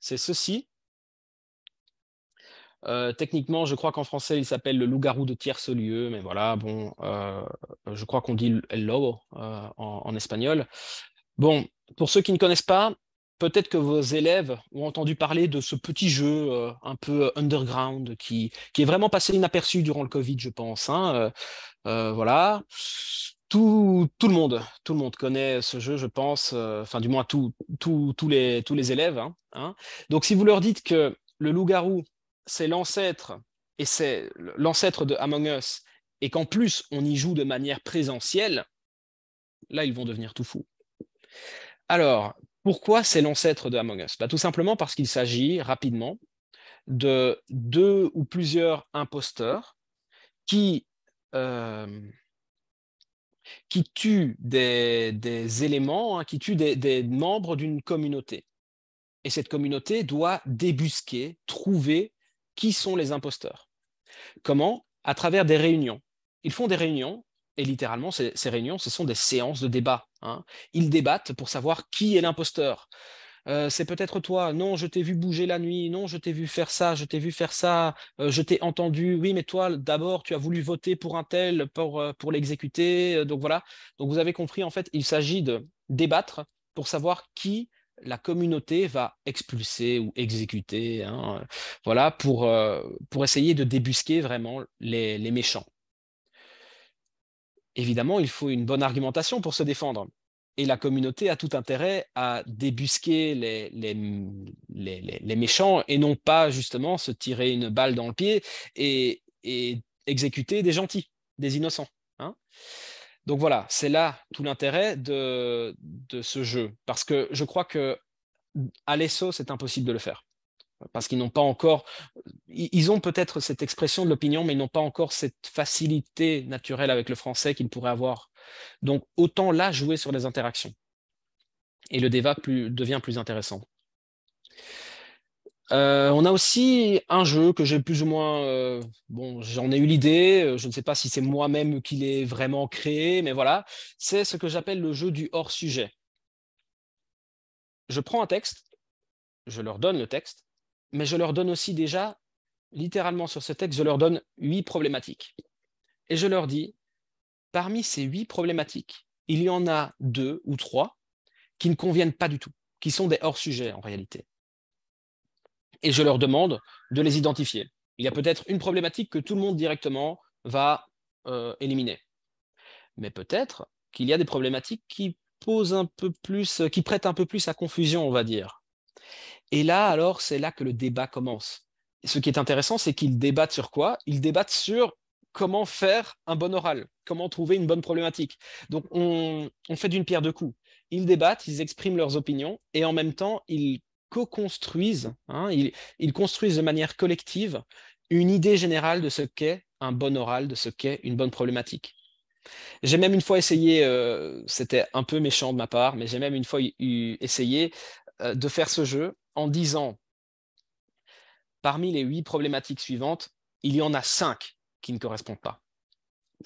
c'est ceci. Euh, techniquement, je crois qu'en français, il s'appelle le loup-garou de tierce lieu, mais voilà, bon, euh, je crois qu'on dit el lobo euh, en, espagnol. Bon, pour ceux qui ne connaissent pas, peut-être que vos élèves ont entendu parler de ce petit jeu un peu underground qui, qui, est vraiment passé inaperçu durant le Covid, je pense. Hein, voilà. Tout, le monde, tout le monde connaît ce jeu, je pense, enfin du moins tous les, tous les élèves. Hein, hein. Donc si vous leur dites que le loup-garou c'est l'ancêtre, et c'est l'ancêtre de Among Us, et qu'en plus on y joue de manière présentielle, là ils vont devenir tout fous. Alors, pourquoi c'est l'ancêtre de Among Us bah, Tout simplement parce qu'il s'agit rapidement de deux ou plusieurs imposteurs qui, euh, qui tuent des, éléments, hein, qui tuent des membres d'une communauté. Et cette communauté doit débusquer, trouver qui sont les imposteurs. Comment À travers des réunions. Ils font des réunions et littéralement, ces, réunions, ce sont des séances de débat. Hein. Ils débattent pour savoir qui est l'imposteur. Euh, c'est peut-être toi, non, je t'ai vu bouger la nuit, non, je t'ai vu faire ça, je t'ai vu faire ça, euh, je t'ai entendu, oui, mais toi, d'abord, tu as voulu voter pour un tel, pour, euh, pour l'exécuter, donc voilà. Donc vous avez compris, en fait, il s'agit de débattre pour savoir qui la communauté va expulser ou exécuter, hein, voilà, pour, euh, pour essayer de débusquer vraiment les, méchants. Évidemment, il faut une bonne argumentation pour se défendre. Et la communauté a tout intérêt à débusquer les, méchants et non pas justement se tirer une balle dans le pied et, exécuter des gentils, des innocents. Hein. Donc voilà, c'est là tout l'intérêt de, ce jeu, parce que je crois que à l'ESSO, c'est impossible de le faire. Parce qu'ils n'ont pas encore, ils ont peut-être cette expression de l'opinion, mais ils n'ont pas encore cette facilité naturelle avec le français qu'ils pourraient avoir. Donc autant là jouer sur les interactions. Et le débat devient plus intéressant. Euh, on a aussi un jeu que j'ai plus ou moins. Euh, bon, j'en ai eu l'idée. Euh, je ne sais pas si c'est moi-même qui l'ai vraiment créé, mais voilà. C'est ce que j'appelle le jeu du hors-sujet. Je prends un texte, je leur donne le texte, mais je leur donne aussi déjà, littéralement sur ce texte, je leur donne huit problématiques. Et je leur dis, parmi ces huit problématiques, il y en a deux ou trois qui ne conviennent pas du tout, qui sont des hors-sujets en réalité et je leur demande de les identifier. Il y a peut-être une problématique que tout le monde directement va euh, éliminer. Mais peut-être qu'il y a des problématiques qui posent un peu plus, qui prêtent un peu plus à confusion, on va dire. Et là, alors, c'est là que le débat commence. ce qui est intéressant, c'est qu'ils débattent sur quoi Ils débattent sur comment faire un bon oral, comment trouver une bonne problématique. Donc, on fait d'une pierre deux coups. Ils débattent, ils expriment leurs opinions, et en même temps, ils co-construisent, hein, ils, construisent de manière collective une idée générale de ce qu'est un bon oral, de ce qu'est une bonne problématique. J'ai même une fois essayé, euh, c'était un peu méchant de ma part, mais j'ai même une fois essayé euh, de faire ce jeu en disant, parmi les huit problématiques suivantes, il y en a cinq qui ne correspondent pas.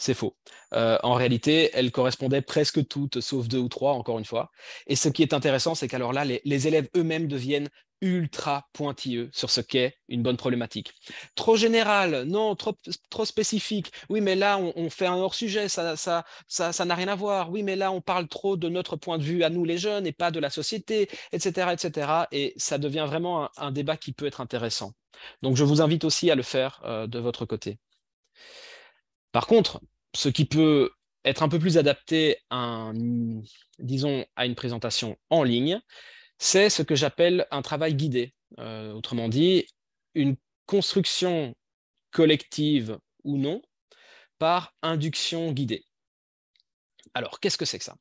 C'est faux. Euh, en réalité, elles correspondaient presque toutes, sauf deux ou trois, encore une fois. Et ce qui est intéressant, c'est qu'alors là, les, élèves eux-mêmes deviennent ultra pointilleux sur ce qu'est une bonne problématique. Trop général, non, trop, trop spécifique. Oui, mais là, on, fait un hors-sujet, ça n'a ça, ça, rien à voir. Oui, mais là, on parle trop de notre point de vue à nous, les jeunes, et pas de la société, etc. etc. Et ça devient vraiment un, débat qui peut être intéressant. Donc, je vous invite aussi à le faire euh, de votre côté. Par contre, ce qui peut être un peu plus adapté à, disons, à une présentation en ligne, c'est ce que j'appelle un travail guidé. Euh, autrement dit, une construction collective ou non par induction guidée. Alors, qu'est-ce que c'est que ça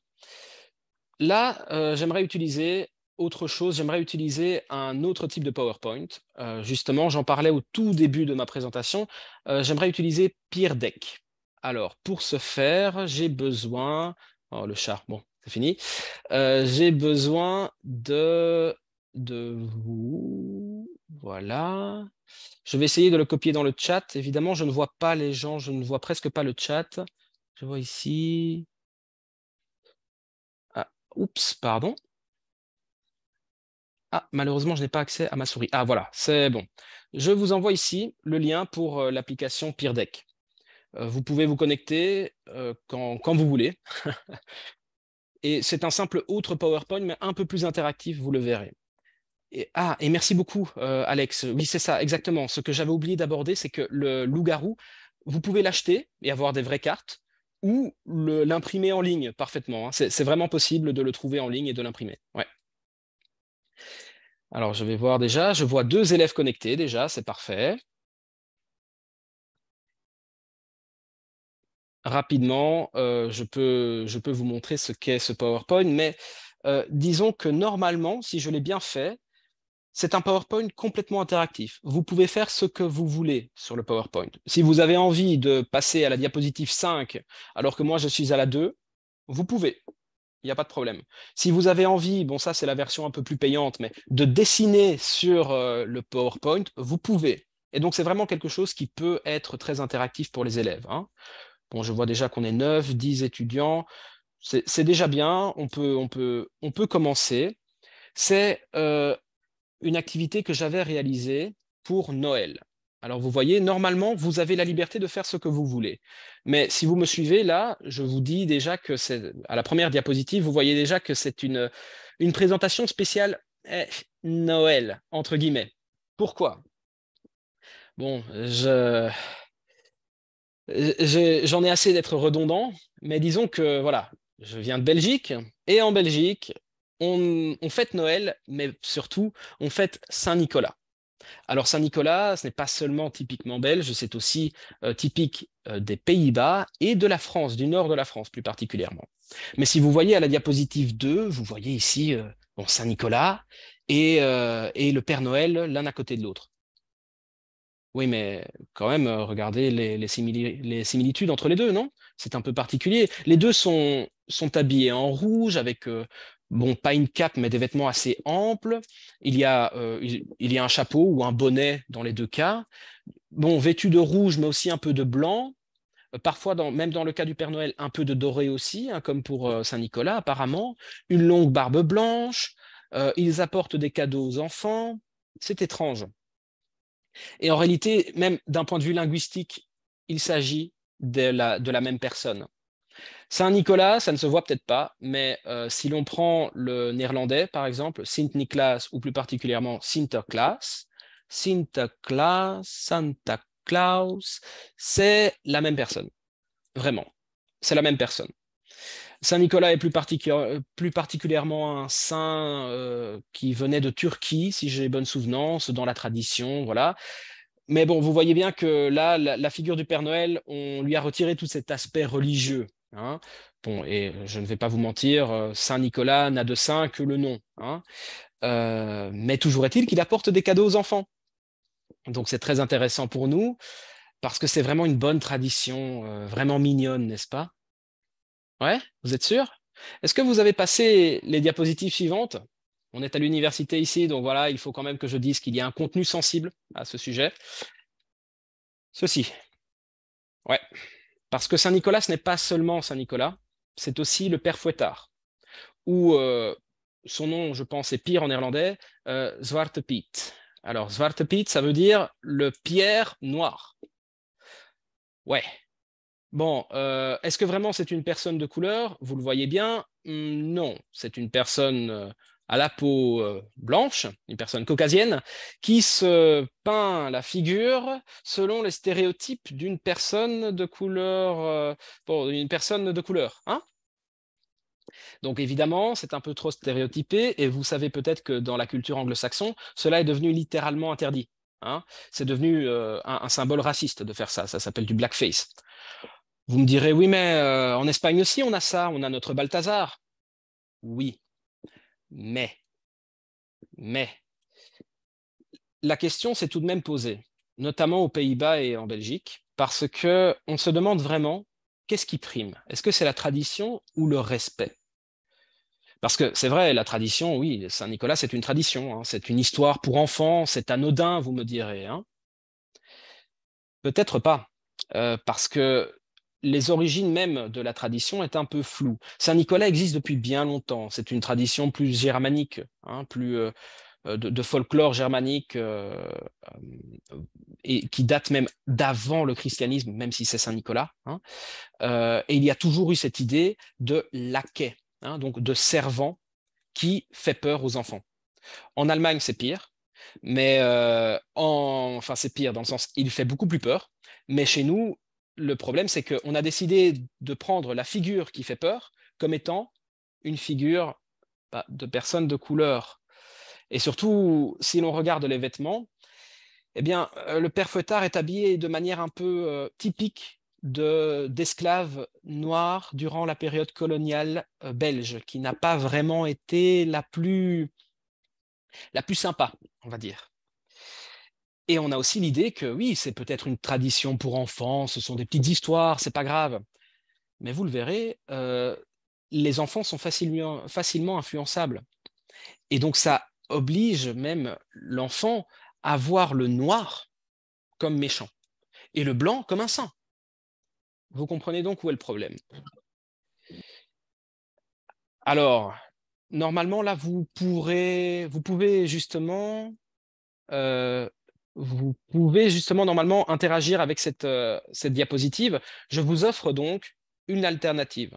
Là, euh, j'aimerais utiliser autre chose, j'aimerais utiliser un autre type de PowerPoint. Euh, justement, j'en parlais au tout début de ma présentation. Euh, j'aimerais utiliser Peer Deck. Alors, pour ce faire, j'ai besoin. Oh, le char, bon, c'est fini. Euh, j'ai besoin de... de vous. Voilà. Je vais essayer de le copier dans le chat. Évidemment, je ne vois pas les gens, je ne vois presque pas le chat. Je vois ici. Ah, oups, pardon. Ah, malheureusement, je n'ai pas accès à ma souris. Ah, voilà, c'est bon. Je vous envoie ici le lien pour euh, l'application PeerDeck. Euh, vous pouvez vous connecter euh, quand, vous voulez. et c'est un simple autre PowerPoint, mais un peu plus interactif, vous le verrez. Et, ah, et merci beaucoup, Alex. Oui, c'est ça, exactement. Ce que j'avais oublié d'aborder, c'est que le loup-garou, vous pouvez l'acheter et avoir des vraies cartes, ou l'imprimer en ligne parfaitement. Hein. C'est vraiment possible de le trouver en ligne et de l'imprimer. Ouais. Alors, je vais voir déjà. Je vois deux élèves connectés déjà, c'est parfait. Rapidement, euh, je, peux, je, peux, vous montrer ce qu'est ce PowerPoint, mais euh, disons que normalement, si je l'ai bien fait, c'est un PowerPoint complètement interactif. Vous pouvez faire ce que vous voulez sur le PowerPoint. Si vous avez envie de passer à la diapositive 5 alors que moi je suis à la 2, vous pouvez il n'y a pas de problème. Si vous avez envie, bon ça c'est la version un peu plus payante, mais de dessiner sur euh, le PowerPoint, vous pouvez. Et donc c'est vraiment quelque chose qui peut être très interactif pour les élèves. Hein. Bon, je vois déjà qu'on est 9, 10 étudiants, c'est déjà bien, on peut, on peut, on peut commencer. C'est euh, une activité que j'avais réalisée pour Noël. Alors vous voyez, normalement, vous avez la liberté de faire ce que vous voulez. Mais si vous me suivez là, je vous dis déjà que c'est à la première diapositive, vous voyez déjà que c'est une, présentation spéciale eh, Noël, entre guillemets. Pourquoi Bon, je... J'en ai assez d'être redondant, mais disons que voilà, je viens de Belgique, et en Belgique, on, on fête Noël, mais surtout, on fête Saint-Nicolas. Alors Saint-Nicolas, ce n'est pas seulement typiquement belge, c'est aussi euh, typique euh, des Pays-Bas et de la France, du nord de la France plus particulièrement. Mais si vous voyez à la diapositive 2, vous voyez ici euh, Saint-Nicolas et, le Père Noël l'un à côté de l'autre. Oui, mais quand même, regardez les, similitudes entre les deux, non C'est un peu particulier. Les deux sont habillés en rouge avec bon, pas une cape, mais des vêtements assez amples. Il y a, euh, il, y a un chapeau ou un bonnet dans les deux cas. Bon, vêtu de rouge, mais aussi un peu de blanc. Euh, parfois, même dans le cas du Père Noël, un peu de doré aussi, hein, comme pour euh, Saint-Nicolas apparemment. Une longue barbe blanche. ils apportent des cadeaux aux enfants. C'est étrange. Et en réalité, même d'un point de vue linguistique, il s'agit de la même personne. Saint-Nicolas, ça ne se voit peut-être pas, mais euh, si l'on prend le néerlandais, par exemple, sint niklas ou plus particulièrement Sinterklaas, Sinterklaas, Santa Claus, c'est la même personne. Vraiment, c'est la même personne. Saint Nicolas est plus, particulièrement un saint euh, qui venait de Turquie, si j'ai bonne souvenance, dans la tradition, voilà. Mais bon, vous voyez bien que là, la, figure du Père Noël, on lui a retiré tout cet aspect religieux. Hein. Bon, et euh, je ne vais pas vous mentir, euh, Saint Nicolas n'a de saint que le nom. Hein. Euh, mais toujours est-il qu'il apporte des cadeaux aux enfants. Donc c'est très intéressant pour nous, parce que c'est vraiment une bonne tradition, vraiment mignonne, n'est-ce pas Ouais, vous êtes sûr Est-ce que vous avez passé les diapositives suivantes On est à l'université ici, donc voilà, il faut quand même que je dise qu'il y a un contenu sensible à ce sujet. Ceci. Ouais, parce que Saint-Nicolas, ce n'est pas seulement Saint-Nicolas, c'est aussi le père Fouettard, ou euh, son nom, je pense, est pire en néerlandais, euh, Zwarte Piet. Alors, Zwarte Piet, ça veut dire le pierre noir. Ouais. Bon, euh, est-ce que vraiment c'est une personne de couleur Vous le voyez bien, hmm, non, c'est une personne à la peau euh, blanche, une personne caucasienne, qui se peint la figure selon les stéréotypes d'une personne de couleur, euh, bon, une personne de couleur, hein donc évidemment, c'est un peu trop stéréotypé, et vous savez peut-être que dans la culture anglo-saxon, cela est devenu littéralement interdit. Hein. c'est devenu euh, un, symbole raciste de faire ça, ça s'appelle du blackface. Vous me direz, oui, mais en Espagne aussi, on a ça, on a notre Balthazar. Oui, mais, mais, la question s'est tout de même posée, notamment aux Pays-Bas et en Belgique, parce on se demande vraiment qu'est-ce qui prime Est-ce que c'est la tradition ou le respect parce que c'est vrai, la tradition, oui, Saint-Nicolas, c'est une tradition, hein. c'est une histoire pour enfants, c'est anodin, vous me direz. Hein. Peut-être pas, euh, parce que les origines même de la tradition est un peu floue. Saint-Nicolas existe depuis bien longtemps. C'est une tradition plus germanique, hein, plus euh, euh, de, folklore germanique, euh, et qui date même d'avant le christianisme, même si c'est Saint-Nicolas. Hein. et il y a toujours eu cette idée de laquais, hein, donc de servant qui fait peur aux enfants. En Allemagne, c'est pire. Mais enfin, c'est pire dans le sens, il fait beaucoup plus peur. Mais chez nous, le problème, c'est qu'on a décidé de prendre la figure qui fait peur comme étant une figure bah, de personne de couleur. Et surtout, si l'on regarde les vêtements, eh bien, euh, le père Fouettard est habillé de manière un peu euh, typique d'esclaves noirs durant la période coloniale euh, belge, qui n'a pas vraiment été la plus, la plus sympa, on va dire. Et on a aussi l'idée que oui, c'est peut-être une tradition pour enfants, ce sont des petites histoires, c'est pas grave. Mais vous le verrez, euh, les enfants sont facilement, influençables. Et donc ça oblige même l'enfant à voir le noir comme méchant et le blanc comme un saint. Vous comprenez donc où est le problème. Alors, normalement, là, vous, pourrez, vous pouvez justement euh, vous pouvez justement normalement interagir avec euh, cette, diapositive. Je vous offre donc une alternative.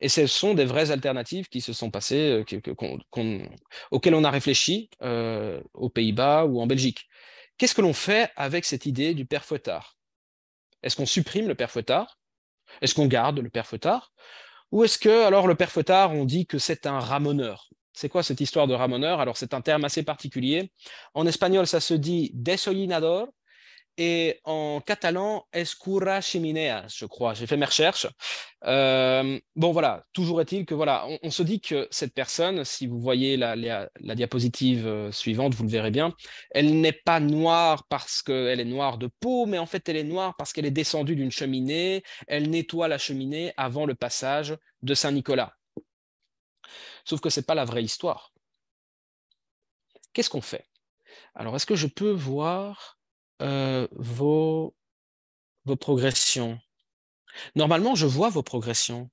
Et ce sont des vraies alternatives qui se sont passées, euh, auxquelles on a réfléchi euh, aux Pays-Bas ou en Belgique. Qu'est-ce que l'on fait avec cette idée du père fouettard Est-ce qu'on supprime le père fouettard Est-ce qu'on garde le père fouettard Ou est-ce que, alors, le père fouettard, on dit que c'est un ramoneur c'est quoi cette histoire de ramoneur Alors, c'est un terme assez particulier. En espagnol, ça se dit desolinador, et en catalan, escurra chiminea », je crois. J'ai fait mes recherches. Euh, bon, voilà, toujours est-il que voilà, on, se dit que cette personne, si vous voyez la, la diapositive euh, suivante, vous le verrez bien, elle n'est pas noire parce qu'elle est noire de peau, mais en fait, elle est noire parce qu'elle est descendue d'une cheminée. Elle nettoie la cheminée avant le passage de Saint-Nicolas. Sauf que ce n'est pas la vraie histoire. Qu'est-ce qu'on fait Alors, est-ce que je peux voir euh, vos, vos progressions Normalement, je vois vos progressions.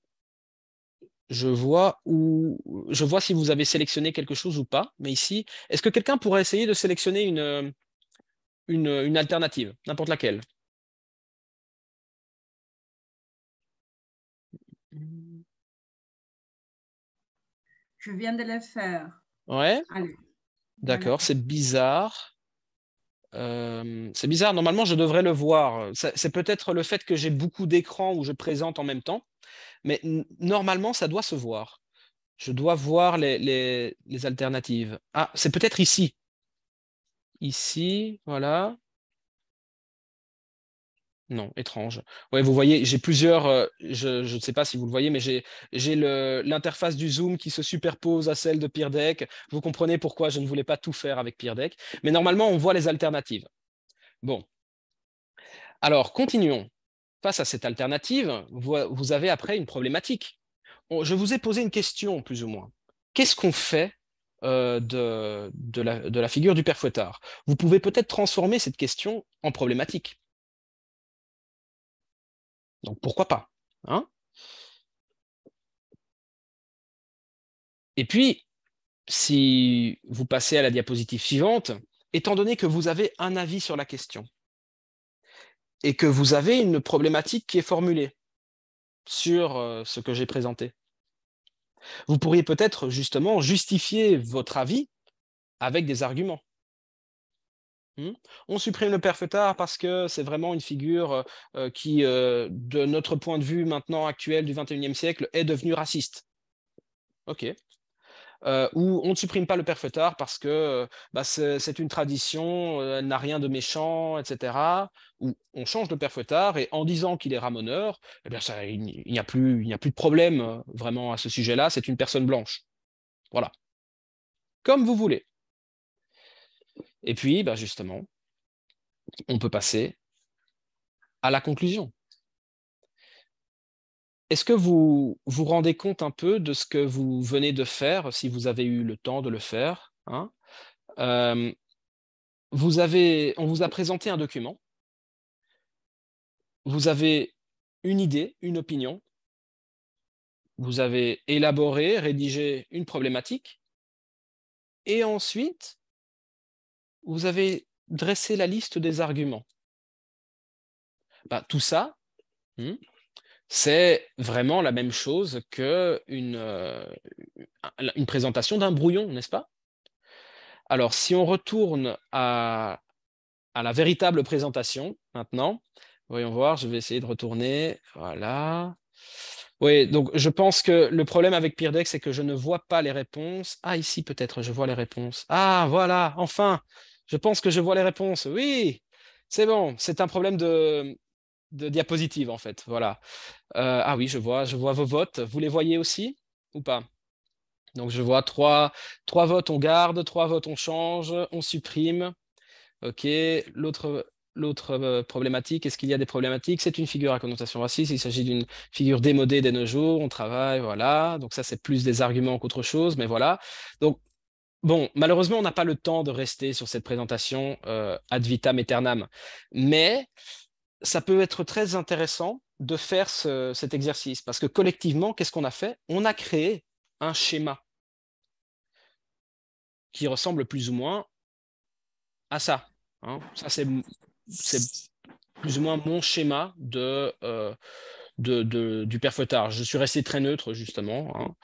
Je vois, je vois si vous avez sélectionné quelque chose ou pas. Mais ici, est-ce que quelqu'un pourrait essayer de sélectionner une, une alternative, n'importe laquelle Je viens de le faire. Ouais. D'accord, c'est bizarre. Euh, c'est bizarre, normalement je devrais le voir. C'est peut-être le fait que j'ai beaucoup d'écrans où je présente en même temps, mais normalement ça doit se voir. Je dois voir les, les alternatives. Ah, c'est peut-être ici. Ici, voilà. Non, étrange. Ouais, vous voyez, j'ai plusieurs, euh, je ne sais pas si vous le voyez, mais j'ai l'interface du Zoom qui se superpose à celle de Deck. Vous comprenez pourquoi je ne voulais pas tout faire avec Deck. Mais normalement, on voit les alternatives. Bon. Alors, continuons. Face à cette alternative, vous, avez après une problématique. Je vous ai posé une question, plus ou moins. Qu'est-ce qu'on fait euh, de, la, de la figure du père fouettard Vous pouvez peut-être transformer cette question en problématique. Donc pourquoi pas hein Et puis, si vous passez à la diapositive suivante, étant donné que vous avez un avis sur la question et que vous avez une problématique qui est formulée sur euh, ce que j'ai présenté, vous pourriez peut-être justement justifier votre avis avec des arguments. Mmh. On supprime le père parce que c'est vraiment une figure euh, euh, qui, euh, de notre point de vue maintenant actuel du 21e siècle, est devenue raciste. Ok. ou on ne supprime pas le père parce que bah, c'est une tradition, elle n'a rien de méchant, etc. Ou on change le père et en disant qu'il est ramoneur, eh bien ça, il n'y a, a, plus de problème vraiment à ce sujet-là, c'est une personne blanche. Voilà. Comme vous voulez. Et puis, bah, justement, on peut passer à la conclusion. Est-ce que vous vous rendez compte un peu de ce que vous venez de faire, si vous avez eu le temps de le faire hein euh, avez, On vous a présenté un document. Vous avez une idée, une opinion. Vous avez élaboré, rédigé une problématique. Et ensuite, vous avez dressé la liste des arguments. Bah, tout ça, hmm, c'est vraiment la même chose qu'une euh, une présentation d'un brouillon, n'est-ce pas Alors, si on retourne à, à, la véritable présentation maintenant, voyons voir, je vais essayer de retourner. Voilà. Oui, donc je pense que le problème avec Peerdeck, c'est que je ne vois pas les réponses. Ah, ici peut-être, je vois les réponses. Ah, voilà, enfin, je pense que je vois les réponses. Oui, c'est bon. C'est un problème de, diapositive, en fait. Voilà. Euh, ah oui, je vois, je vois vos votes. Vous les voyez aussi ou pas Donc, je vois trois, trois votes, on garde, trois votes, on change, on supprime. OK. L'autre. L'autre euh, problématique, est-ce qu'il y a des problématiques C'est une figure à connotation raciste, il s'agit d'une figure démodée des nos jours, on travaille, voilà. Donc ça, c'est plus des arguments qu'autre chose, mais voilà. Donc Bon, malheureusement, on n'a pas le temps de rester sur cette présentation euh, ad vitam aeternam, mais ça peut être très intéressant de faire cet exercice parce que collectivement, qu'est-ce qu'on a fait On a créé un schéma qui ressemble plus ou moins à ça. Hein. Ça, c'est plus ou moins mon schéma de, euh, de, du père Je suis resté très neutre, justement. Hein.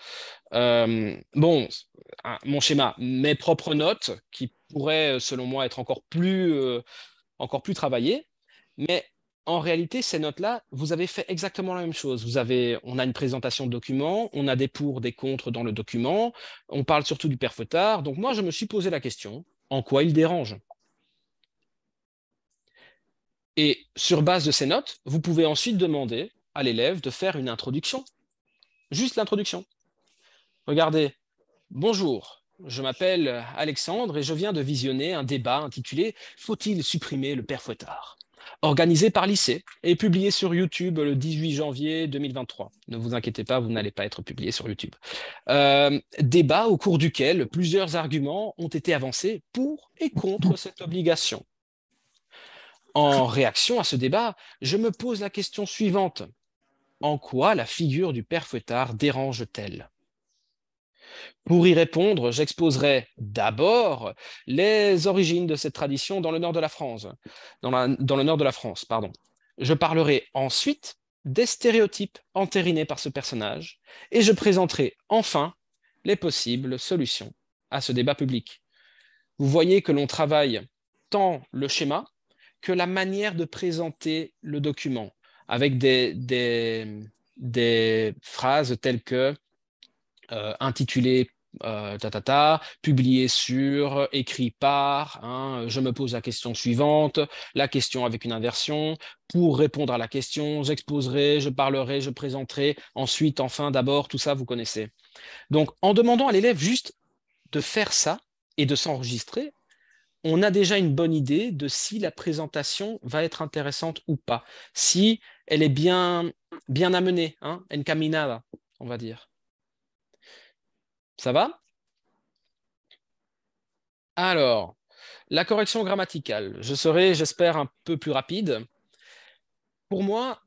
Euh, bon, ah, mon schéma, mes propres notes, qui pourraient, selon moi, être encore plus, euh, encore plus travaillées. Mais en réalité, ces notes-là, vous avez fait exactement la même chose. Vous avez, on a une présentation de documents, on a des pour, des contre dans le document, on parle surtout du père Donc moi, je me suis posé la question, en quoi il dérange Et sur base de ces notes, vous pouvez ensuite demander à l'élève de faire une introduction, juste l'introduction. Regardez, bonjour, je m'appelle Alexandre et je viens de visionner un débat intitulé Faut-il supprimer le père Fouettard organisé par lycée et publié sur YouTube le 18 janvier 2023. Ne vous inquiétez pas, vous n'allez pas être publié sur YouTube. Euh, débat au cours duquel plusieurs arguments ont été avancés pour et contre cette obligation. En réaction à ce débat, je me pose la question suivante en quoi la figure du père Fouettard dérange-t-elle Pour y répondre, j'exposerai d'abord les origines de cette tradition dans le nord de la France. le nord de la France pardon. Je parlerai ensuite des stéréotypes entérinés par ce personnage et je présenterai enfin les possibles solutions à ce débat public. Vous voyez que l'on travaille tant le schéma que la manière de présenter le document avec des, des, phrases telles que euh, intitulé euh, publié sur, écrit par, hein, je me pose la question suivante, la question avec une inversion, pour répondre à la question, j'exposerai, je parlerai, je présenterai, ensuite, enfin, d'abord, tout ça, vous connaissez. Donc, en demandant à l'élève juste de faire ça et de s'enregistrer, on a déjà une bonne idée de si la présentation va être intéressante ou pas, si elle est bien, bien amenée, hein, encaminada, on va dire. Ça va Alors, la correction grammaticale. Je serai, j'espère, un peu plus rapide. Pour moi,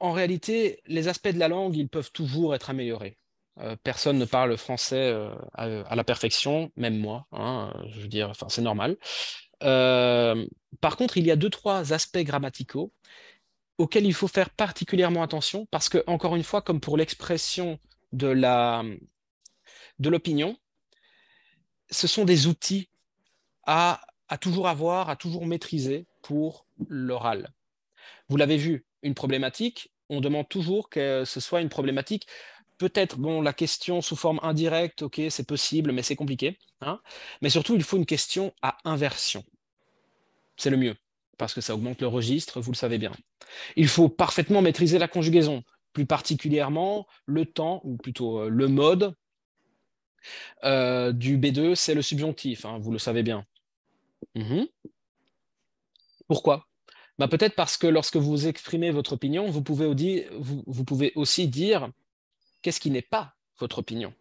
en réalité, les aspects de la langue, ils peuvent toujours être améliorés. Euh, personne ne parle français euh, à, la perfection, même moi. Hein, je veux dire, c'est normal. Euh, par contre, il y a deux, trois aspects grammaticaux auquel il faut faire particulièrement attention parce que, encore une fois, comme pour l'expression de la de l'opinion, ce sont des outils à, à toujours avoir, à toujours maîtriser pour l'oral. Vous l'avez vu, une problématique, on demande toujours que ce soit une problématique. Peut-être, bon, la question sous forme indirecte, ok, c'est possible, mais c'est compliqué. Hein. mais surtout, il faut une question à inversion. C'est le mieux parce que ça augmente le registre, vous le savez bien. Il faut parfaitement maîtriser la conjugaison, plus particulièrement le temps, ou plutôt euh, le mode euh, du B2, c'est le subjonctif, hein, vous le savez bien. Mhm. Pourquoi bah, Peut-être parce que lorsque vous exprimez votre opinion, vous pouvez, vous pouvez aussi dire qu'est-ce qui n'est pas votre opinion.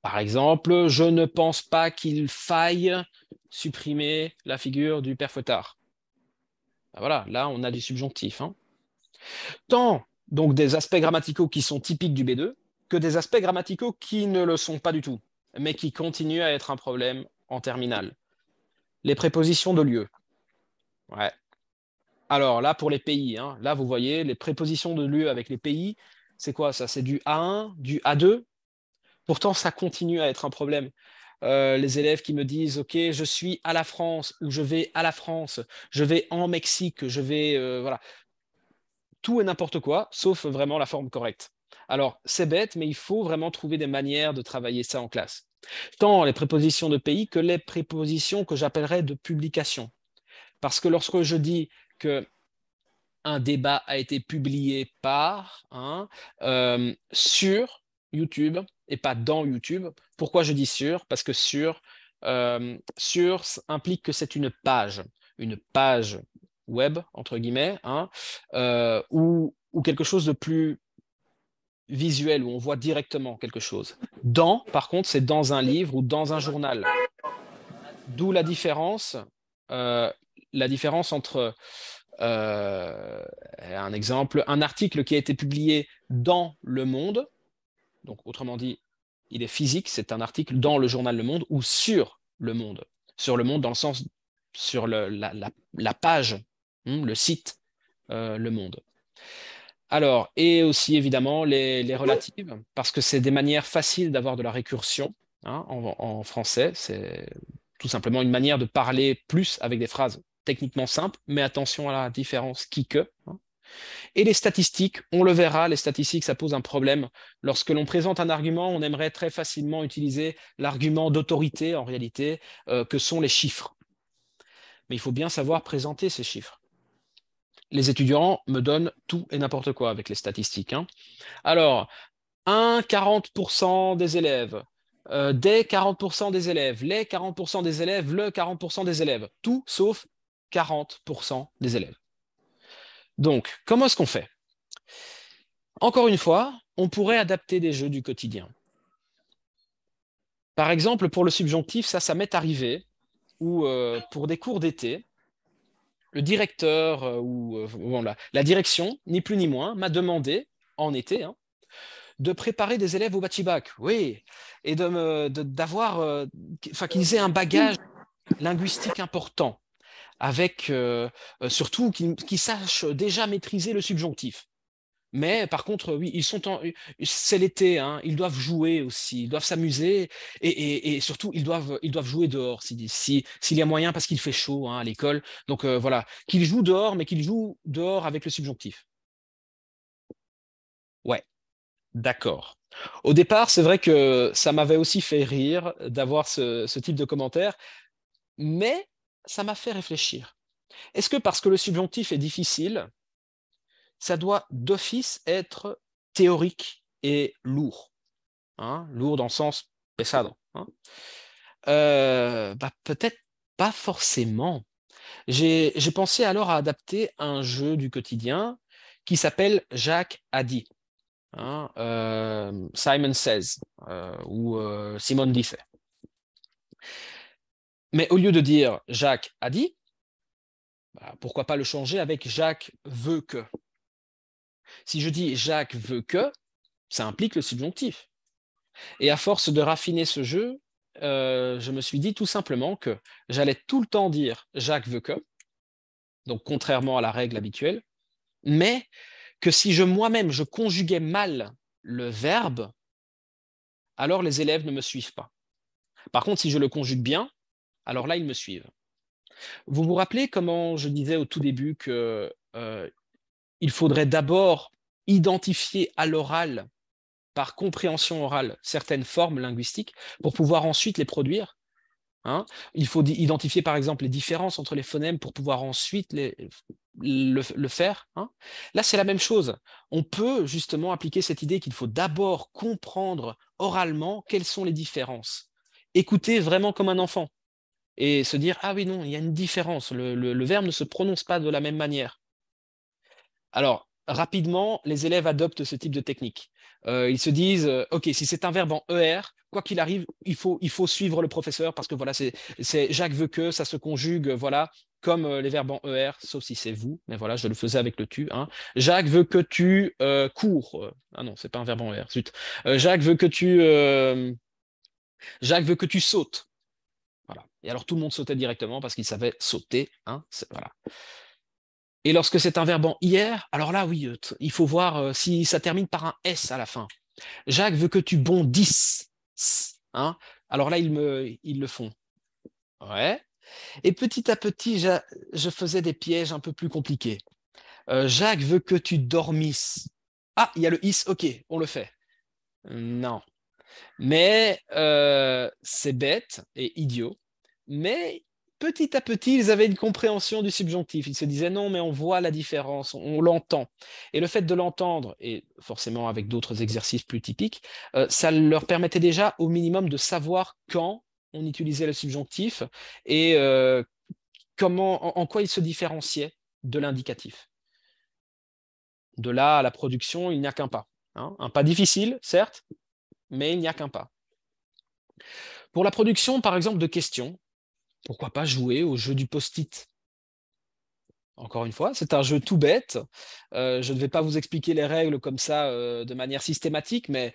Par exemple, je ne pense pas qu'il faille supprimer la figure du père Fotard. Ben voilà, là, on a du subjonctif. Hein. Tant donc des aspects grammaticaux qui sont typiques du B2 que des aspects grammaticaux qui ne le sont pas du tout, mais qui continuent à être un problème en terminale. Les prépositions de lieu. Ouais. Alors là, pour les pays, hein, là, vous voyez, les prépositions de lieu avec les pays, c'est quoi ça C'est du A1, du A2. Pourtant, ça continue à être un problème. Euh, les élèves qui me disent ok je suis à la France ou je vais à la France je vais en Mexique je vais euh, voilà tout et n'importe quoi sauf vraiment la forme correcte alors c'est bête mais il faut vraiment trouver des manières de travailler ça en classe tant les prépositions de pays que les prépositions que j'appellerais de publication parce que lorsque je dis que un débat a été publié par hein, euh, sur YouTube et pas dans YouTube. Pourquoi je dis sur Parce que sur, euh, sur implique que c'est une page, une page web, entre guillemets, hein, euh, ou, quelque chose de plus visuel, où on voit directement quelque chose. Dans, par contre, c'est dans un livre ou dans un journal. D'où la différence, euh, la différence entre, un exemple, un article qui a été publié dans Le Monde, donc, autrement dit, il est physique, c'est un article dans le journal Le Monde ou sur Le Monde. Sur Le Monde, dans le sens sur la, page, hein, le site euh, Le Monde. Alors, et aussi évidemment les, relatives, parce que c'est des manières faciles d'avoir de la récursion hein, en, français. C'est tout simplement une manière de parler plus avec des phrases techniquement simples, mais attention à la différence qui que. Hein, et les statistiques, on le verra, les statistiques, ça pose un problème. Lorsque l'on présente un argument, on aimerait très facilement utiliser l'argument d'autorité, en réalité, euh, que sont les chiffres. Mais il faut bien savoir présenter ces chiffres. Les étudiants me donnent tout et n'importe quoi avec les statistiques. Hein. Alors, 1,40% 40% des élèves, euh, des 40% des élèves, les 40% des élèves, le 40% des élèves, tout sauf 40% des élèves. Donc, comment est-ce qu'on fait Encore une fois, on pourrait adapter des jeux du quotidien. Par exemple, pour le subjonctif, ça, ça m'est arrivé, ou euh, pour des cours d'été, le directeur euh, ou euh, la, direction, ni plus ni moins, m'a demandé, en été, hein, de préparer des élèves au bachibac, oui, et d'avoir, enfin, qu'ils aient un bagage linguistique important avec euh, euh, surtout qui, sachent déjà maîtriser le subjonctif. Mais par contre, oui, ils sont en, c'est l'été, hein, ils doivent jouer aussi, ils doivent s'amuser et, surtout ils doivent, ils doivent jouer dehors s'il si, s'il y a moyen parce qu'il fait chaud hein, à l'école. Donc euh, voilà, qu'ils jouent dehors, mais qu'ils jouent dehors avec le subjonctif. Ouais, d'accord. Au départ, c'est vrai que ça m'avait aussi fait rire d'avoir ce, ce type de commentaire, mais ça m'a fait réfléchir. Est-ce que parce que le subjonctif est difficile, ça doit d'office être théorique et lourd hein, Lourd dans le sens pesado. Hein euh, bah, peut-être pas forcément. J'ai pensé alors à adapter un jeu du quotidien qui s'appelle Jacques a dit, hein, euh, Simon Says euh, ou Simone dit mais au lieu de dire Jacques a dit, bah, pourquoi pas le changer avec Jacques veut que Si je dis Jacques veut que, ça implique le subjonctif. Et à force de raffiner ce jeu, euh, je me suis dit tout simplement que j'allais tout le temps dire Jacques veut que, donc contrairement à la règle habituelle, mais que si je moi-même je conjuguais mal le verbe, alors les élèves ne me suivent pas. Par contre, si je le conjugue bien, alors là, ils me suivent. Vous vous rappelez comment je disais au tout début que euh, il faudrait d'abord identifier à l'oral, par compréhension orale, certaines formes linguistiques pour pouvoir ensuite les produire. Hein. il faut identifier par exemple les différences entre les phonèmes pour pouvoir ensuite les, le, faire. Hein. Là, c'est la même chose. On peut justement appliquer cette idée qu'il faut d'abord comprendre oralement quelles sont les différences. écouter vraiment comme un enfant et se dire Ah oui, non, il y a une différence, le, verbe ne se prononce pas de la même manière. Alors, rapidement, les élèves adoptent ce type de technique. Euh, ils se disent, «Euh, OK, si c'est un verbe en ER, quoi qu'il arrive, il faut, il faut, suivre le professeur parce que voilà, c'est Jacques veut que, ça se conjugue, voilà, comme euh, les verbes en ER, sauf si c'est vous, mais voilà, je le faisais avec le tu. Hein. Jacques veut que tu cours. Ah non, c'est pas un verbe en ER, zut. Jacques veut que tu... Jacques veut que tu sautes. Et alors tout le monde sautait directement parce qu'il savait sauter. Hein, voilà. Et lorsque c'est un verbe en hier, alors là, oui, euh, il faut voir euh, si ça termine par un S à la fin. Jacques veut que tu bondisses. Hein alors là, ils, me, ils le font. Ouais. Et petit à petit, je, faisais des pièges un peu plus compliqués. Euh, Jacques veut que tu dormisses. Ah, il y a le is, ok, on le fait. Non. Mais c'est bête et idiot. Mais petit à petit, ils avaient une compréhension du subjonctif. Ils se disaient non, mais on voit la différence, on, l'entend. Et le fait de l'entendre, et forcément avec d'autres exercices plus typiques, euh, ça leur permettait déjà au minimum de savoir quand on utilisait le subjonctif et euh, comment, en, quoi il se différenciait de l'indicatif. De là à la production, il n'y a qu'un pas. Hein. Un pas difficile, certes, mais il n'y a qu'un pas. Pour la production, par exemple, de questions, pourquoi pas jouer au jeu du post-it encore une fois, c'est un jeu tout bête. Euh, je ne vais pas vous expliquer les règles comme ça euh, de manière systématique, mais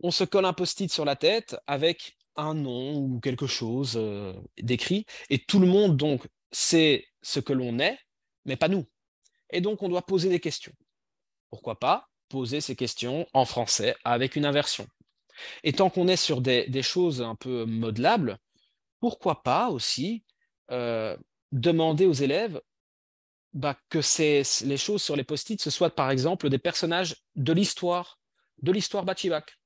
on se colle un post-it sur la tête avec un nom ou quelque chose euh, décrit, et tout le monde donc sait ce que l'on est, mais pas nous. Et donc on doit poser des questions. Pourquoi pas poser ces questions en français avec une inversion. Et tant qu'on est sur des choses un peu modelables, pourquoi pas aussi euh, demander aux élèves bah, que les choses sur les post-it, ce soient par exemple des personnages de l'histoire, de l'histoire bachivac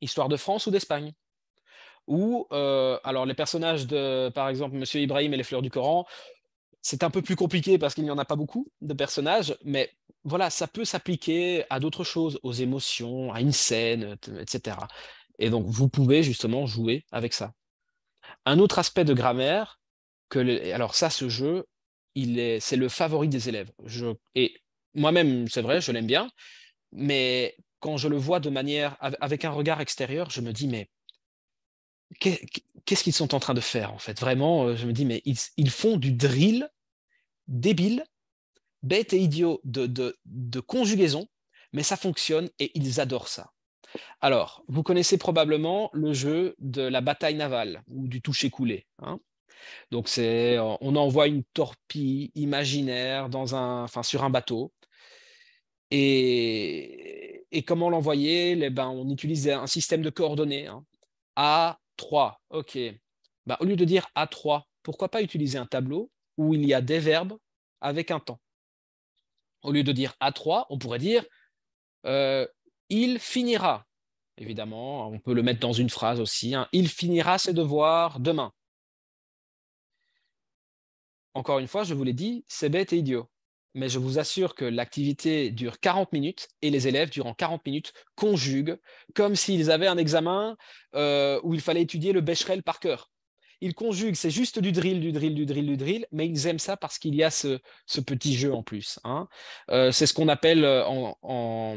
histoire de France ou d'Espagne. Ou, euh, alors, les personnages de, par exemple, Monsieur Ibrahim et les fleurs du Coran, c'est un peu plus compliqué parce qu'il n'y en a pas beaucoup de personnages, mais voilà, ça peut s'appliquer à d'autres choses, aux émotions, à une scène, etc. Et donc, vous pouvez justement jouer avec ça. Un autre aspect de grammaire, que alors ça, ce jeu, c'est le favori des élèves. et moi-même, c'est vrai, je l'aime bien, mais quand je le vois de manière, avec un regard extérieur, je me dis, mais qu'est-ce qu'ils sont en train de faire en fait Vraiment, euh, je me dis, mais ils, font du drill débile, bête et idiot de, de conjugaison, mais ça fonctionne et ils adorent ça. Alors, vous connaissez probablement le jeu de la bataille navale ou du toucher-coulé. Hein. Donc, c'est, on envoie une torpille imaginaire dans un, enfin, sur un bateau. Et, comment l'envoyer eh ben, On utilise un système de coordonnées. Hein. A3, OK. Ben, au lieu de dire A3, pourquoi pas utiliser un tableau où il y a des verbes avec un temps Au lieu de dire A3, on pourrait dire euh, il finira, évidemment, on peut le mettre dans une phrase aussi, hein. il finira ses devoirs demain. Encore une fois, je vous l'ai dit, c'est bête et idiot. Mais je vous assure que l'activité dure 40 minutes et les élèves, durant 40 minutes, conjuguent comme s'ils avaient un examen euh, où il fallait étudier le Becherel par cœur. Ils conjuguent, c'est juste du drill, du drill, du drill, du drill, mais ils aiment ça parce qu'il y a ce, petit jeu en plus. Hein. Euh, c'est ce qu'on appelle euh, en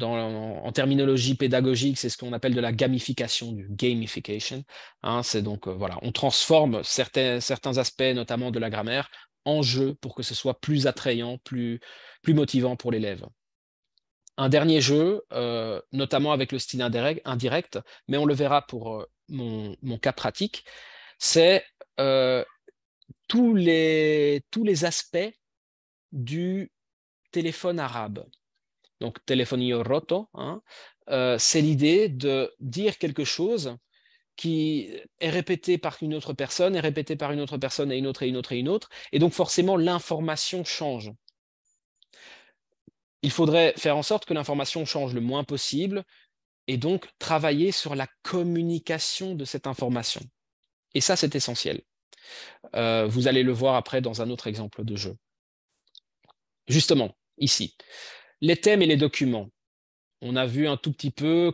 en, terminologie pédagogique, c'est ce qu'on appelle de la gamification, du gamification. Hein. c'est donc, euh, voilà, on transforme certains, certains aspects, notamment de la grammaire, en jeu pour que ce soit plus attrayant, plus, plus motivant pour l'élève. Un dernier jeu, euh, notamment avec le style indirect, mais on le verra pour euh, mon, cas pratique, c'est tous, les, tous les aspects du téléphone arabe donc téléphonie roto, hein. euh, c'est l'idée de dire quelque chose qui est répété par une autre personne, est répété par une autre personne et une autre et une autre et une autre, et donc forcément l'information change. Il faudrait faire en sorte que l'information change le moins possible, et donc travailler sur la communication de cette information. Et ça, c'est essentiel. Euh, vous allez le voir après dans un autre exemple de jeu. Justement, ici les thèmes et les documents. On a vu un tout petit peu euh,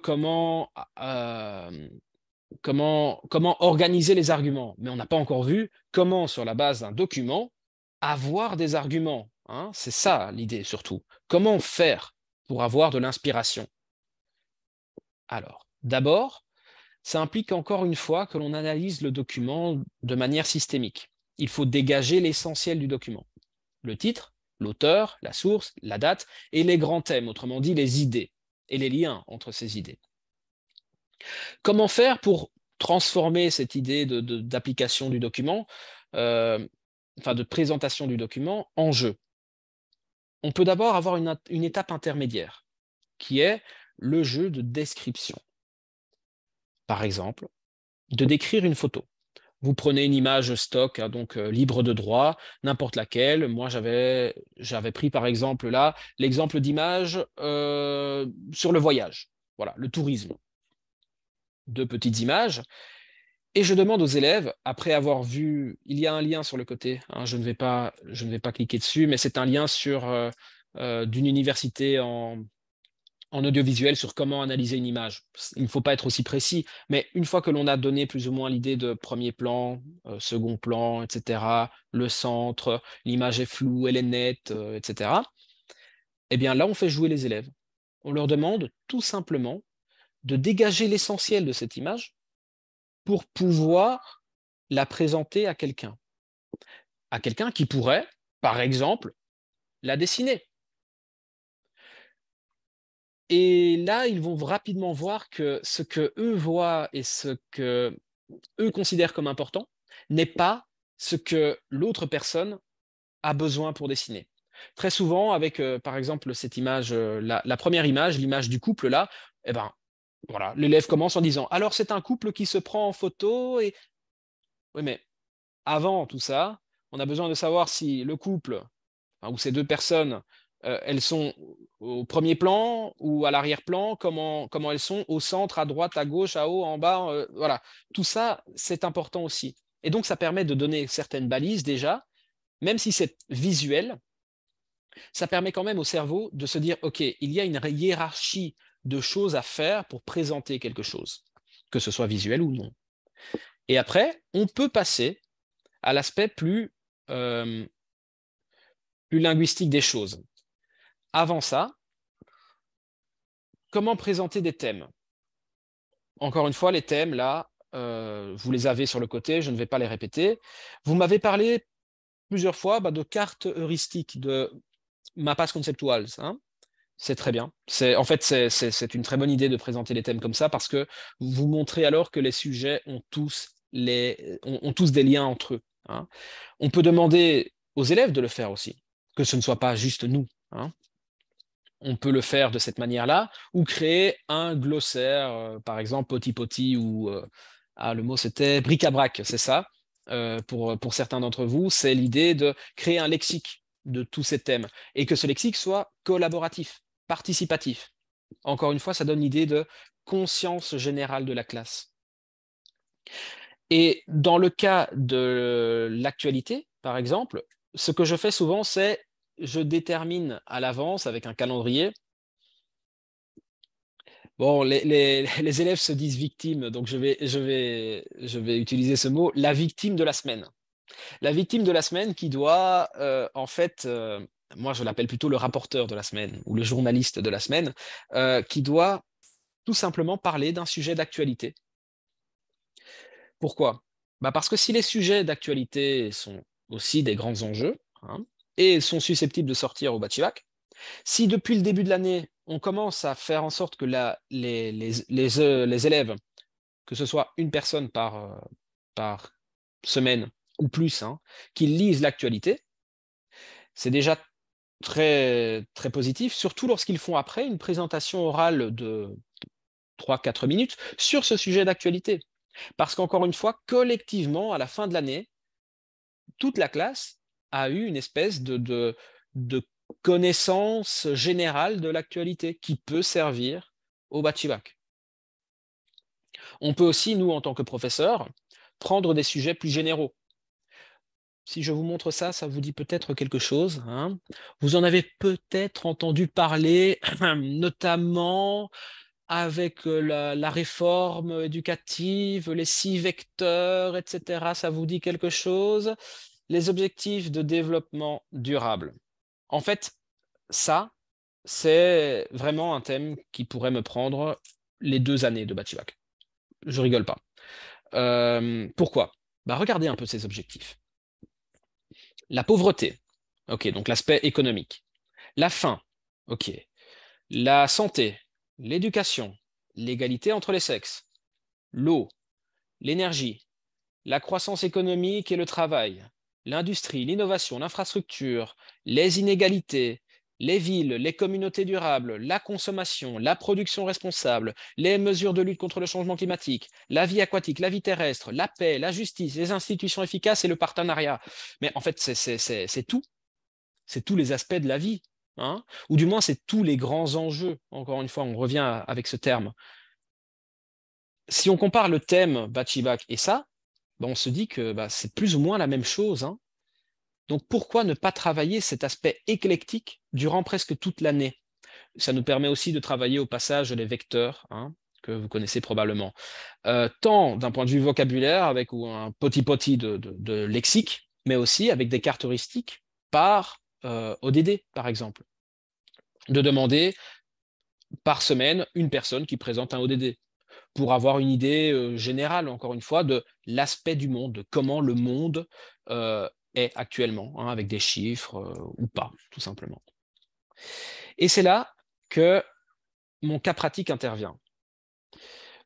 comment, comment, organiser les arguments, mais on n'a pas encore vu comment, sur la base d'un document, avoir des arguments. Hein. C'est ça l'idée surtout. Comment faire pour avoir de l'inspiration Alors, d'abord, ça implique encore une fois que l'on analyse le document de manière systémique. Il faut dégager l'essentiel du document. Le titre, l'auteur, la source, la date, et les grands thèmes, autrement dit les idées, et les liens entre ces idées. Comment faire pour transformer cette idée d'application du document, euh, enfin de présentation du document, en jeu On peut d'abord avoir une étape intermédiaire, qui est le jeu de description. Par exemple, de décrire une photo vous prenez une image stock, hein, donc euh, libre de droit, n'importe laquelle. Moi, j'avais, pris par exemple là l'exemple d'image euh, sur le voyage, voilà, le tourisme. Deux petites images. Et je demande aux élèves, après avoir vu, il y a un lien sur le côté, hein, je, ne vais pas, je ne vais pas cliquer dessus, mais c'est un lien sur euh, d'une université en, en audiovisuel sur comment analyser une image. Il ne faut pas être aussi précis, mais une fois que l'on a donné plus ou moins l'idée de premier plan, euh, second plan, etc., le centre, l'image est floue, elle est nette, euh, etc., eh bien là, on fait jouer les élèves. On leur demande tout simplement de dégager l'essentiel de cette image pour pouvoir la présenter à quelqu'un. À quelqu'un qui pourrait, par exemple, la dessiner et là, ils vont rapidement voir que ce que eux voient et ce que eux considèrent comme important n'est pas ce que l'autre personne a besoin pour dessiner. Très souvent, avec euh, par exemple cette image, euh, la, première image, l'image du couple là, eh ben voilà, l'élève commence en disant alors c'est un couple qui se prend en photo et oui mais avant tout ça, on a besoin de savoir si le couple ou ces deux personnes, euh, elles sont au premier plan ou à l'arrière-plan, comment, elles sont au centre, à droite, à gauche, à haut, en bas. Euh, voilà, tout ça, c'est important aussi. Et donc, ça permet de donner certaines balises déjà, même si c'est visuel, ça permet quand même au cerveau de se dire, OK, il y a une hiérarchie de choses à faire pour présenter quelque chose, que ce soit visuel ou non. Et après, on peut passer à l'aspect plus, euh, plus linguistique des choses. Avant ça, comment présenter des thèmes Encore une fois, les thèmes, là, euh, vous les avez sur le côté, je ne vais pas les répéter. Vous m'avez parlé plusieurs fois bah, de cartes heuristiques, de mapas conceptuals. Hein c'est très bien. En fait, c'est une très bonne idée de présenter les thèmes comme ça parce que vous montrez alors que les sujets ont tous, tous des liens entre eux. Hein. On peut demander aux élèves de le faire aussi, que ce ne soit pas juste nous. Hein on peut le faire de cette manière-là, ou créer un glossaire, euh, par exemple poti-poti ou euh, ah, le mot c'était bric-à-brac, c'est ça. Euh, pour certains d'entre vous, c'est l'idée de créer un lexique de tous ces thèmes et que ce lexique soit collaboratif, participatif. Encore une fois, ça donne l'idée de conscience générale de la classe. Et dans le cas de l'actualité, par exemple, ce que je fais souvent, c'est je détermine à l'avance avec un calendrier. Bon, les, élèves se disent victimes, donc je vais, utiliser ce mot, la victime de la semaine. La victime de la semaine qui doit, euh, en fait, euh, moi je l'appelle plutôt le rapporteur de la semaine ou le journaliste de la semaine, euh, qui doit tout simplement parler d'un sujet d'actualité. Pourquoi bah Parce que si les sujets d'actualité sont aussi des grands enjeux, hein, et sont susceptibles de sortir au Batchivac. Si depuis le début de l'année, on commence à faire en sorte que euh, les, élèves, que ce soit une personne par, euh, semaine ou plus, hein, qu'ils lisent l'actualité, c'est déjà très, très positif, surtout lorsqu'ils font après une présentation orale de 3-4 minutes sur ce sujet d'actualité. Parce qu'encore une fois, collectivement, à la fin de l'année, toute la classe a eu une espèce de, connaissance générale de l'actualité qui peut servir au Bachibac. On peut aussi, nous, en tant que professeurs, prendre des sujets plus généraux. Si je vous montre ça, ça vous dit peut-être quelque chose. Hein. vous en avez peut-être entendu parler, notamment avec euh, la, réforme éducative, les six vecteurs, etc. Ça vous dit quelque chose les objectifs de développement durable. En fait, ça, c'est vraiment un thème qui pourrait me prendre les deux années de Bachelor. Je rigole pas. Euh, pourquoi bah, Regardez un peu ces objectifs. La pauvreté, ok, donc l'aspect économique. La faim, ok. La santé, l'éducation, l'égalité entre les sexes, l'eau, l'énergie, la croissance économique et le travail, l'industrie, l'innovation, l'infrastructure, les inégalités, les villes, les communautés durables, la consommation, la production responsable, les mesures de lutte contre le changement climatique, la vie aquatique, la vie terrestre, la paix, la justice, les institutions efficaces et le partenariat. Mais en fait, c'est tout. C'est tous les aspects de la vie. Hein Ou du moins, c'est tous les grands enjeux. Encore une fois, on revient avec ce terme. Si on compare le thème Bachibak et ça, bah, on se dit que bah, c'est plus ou moins la même chose. Hein. Donc pourquoi ne pas travailler cet aspect éclectique durant presque toute l'année Ça nous permet aussi de travailler au passage les vecteurs. Hein, que vous connaissez probablement, euh, tant d'un point de vue vocabulaire, avec ou un petit poti de, lexique, mais aussi avec des cartes touristiques par euh, ODD, par exemple. De demander par semaine une personne qui présente un ODD pour avoir une idée euh, générale, encore une fois, de l'aspect du monde, de comment le monde euh, est actuellement, hein, avec des chiffres euh, ou pas, tout simplement. Et c'est là que mon cas pratique intervient.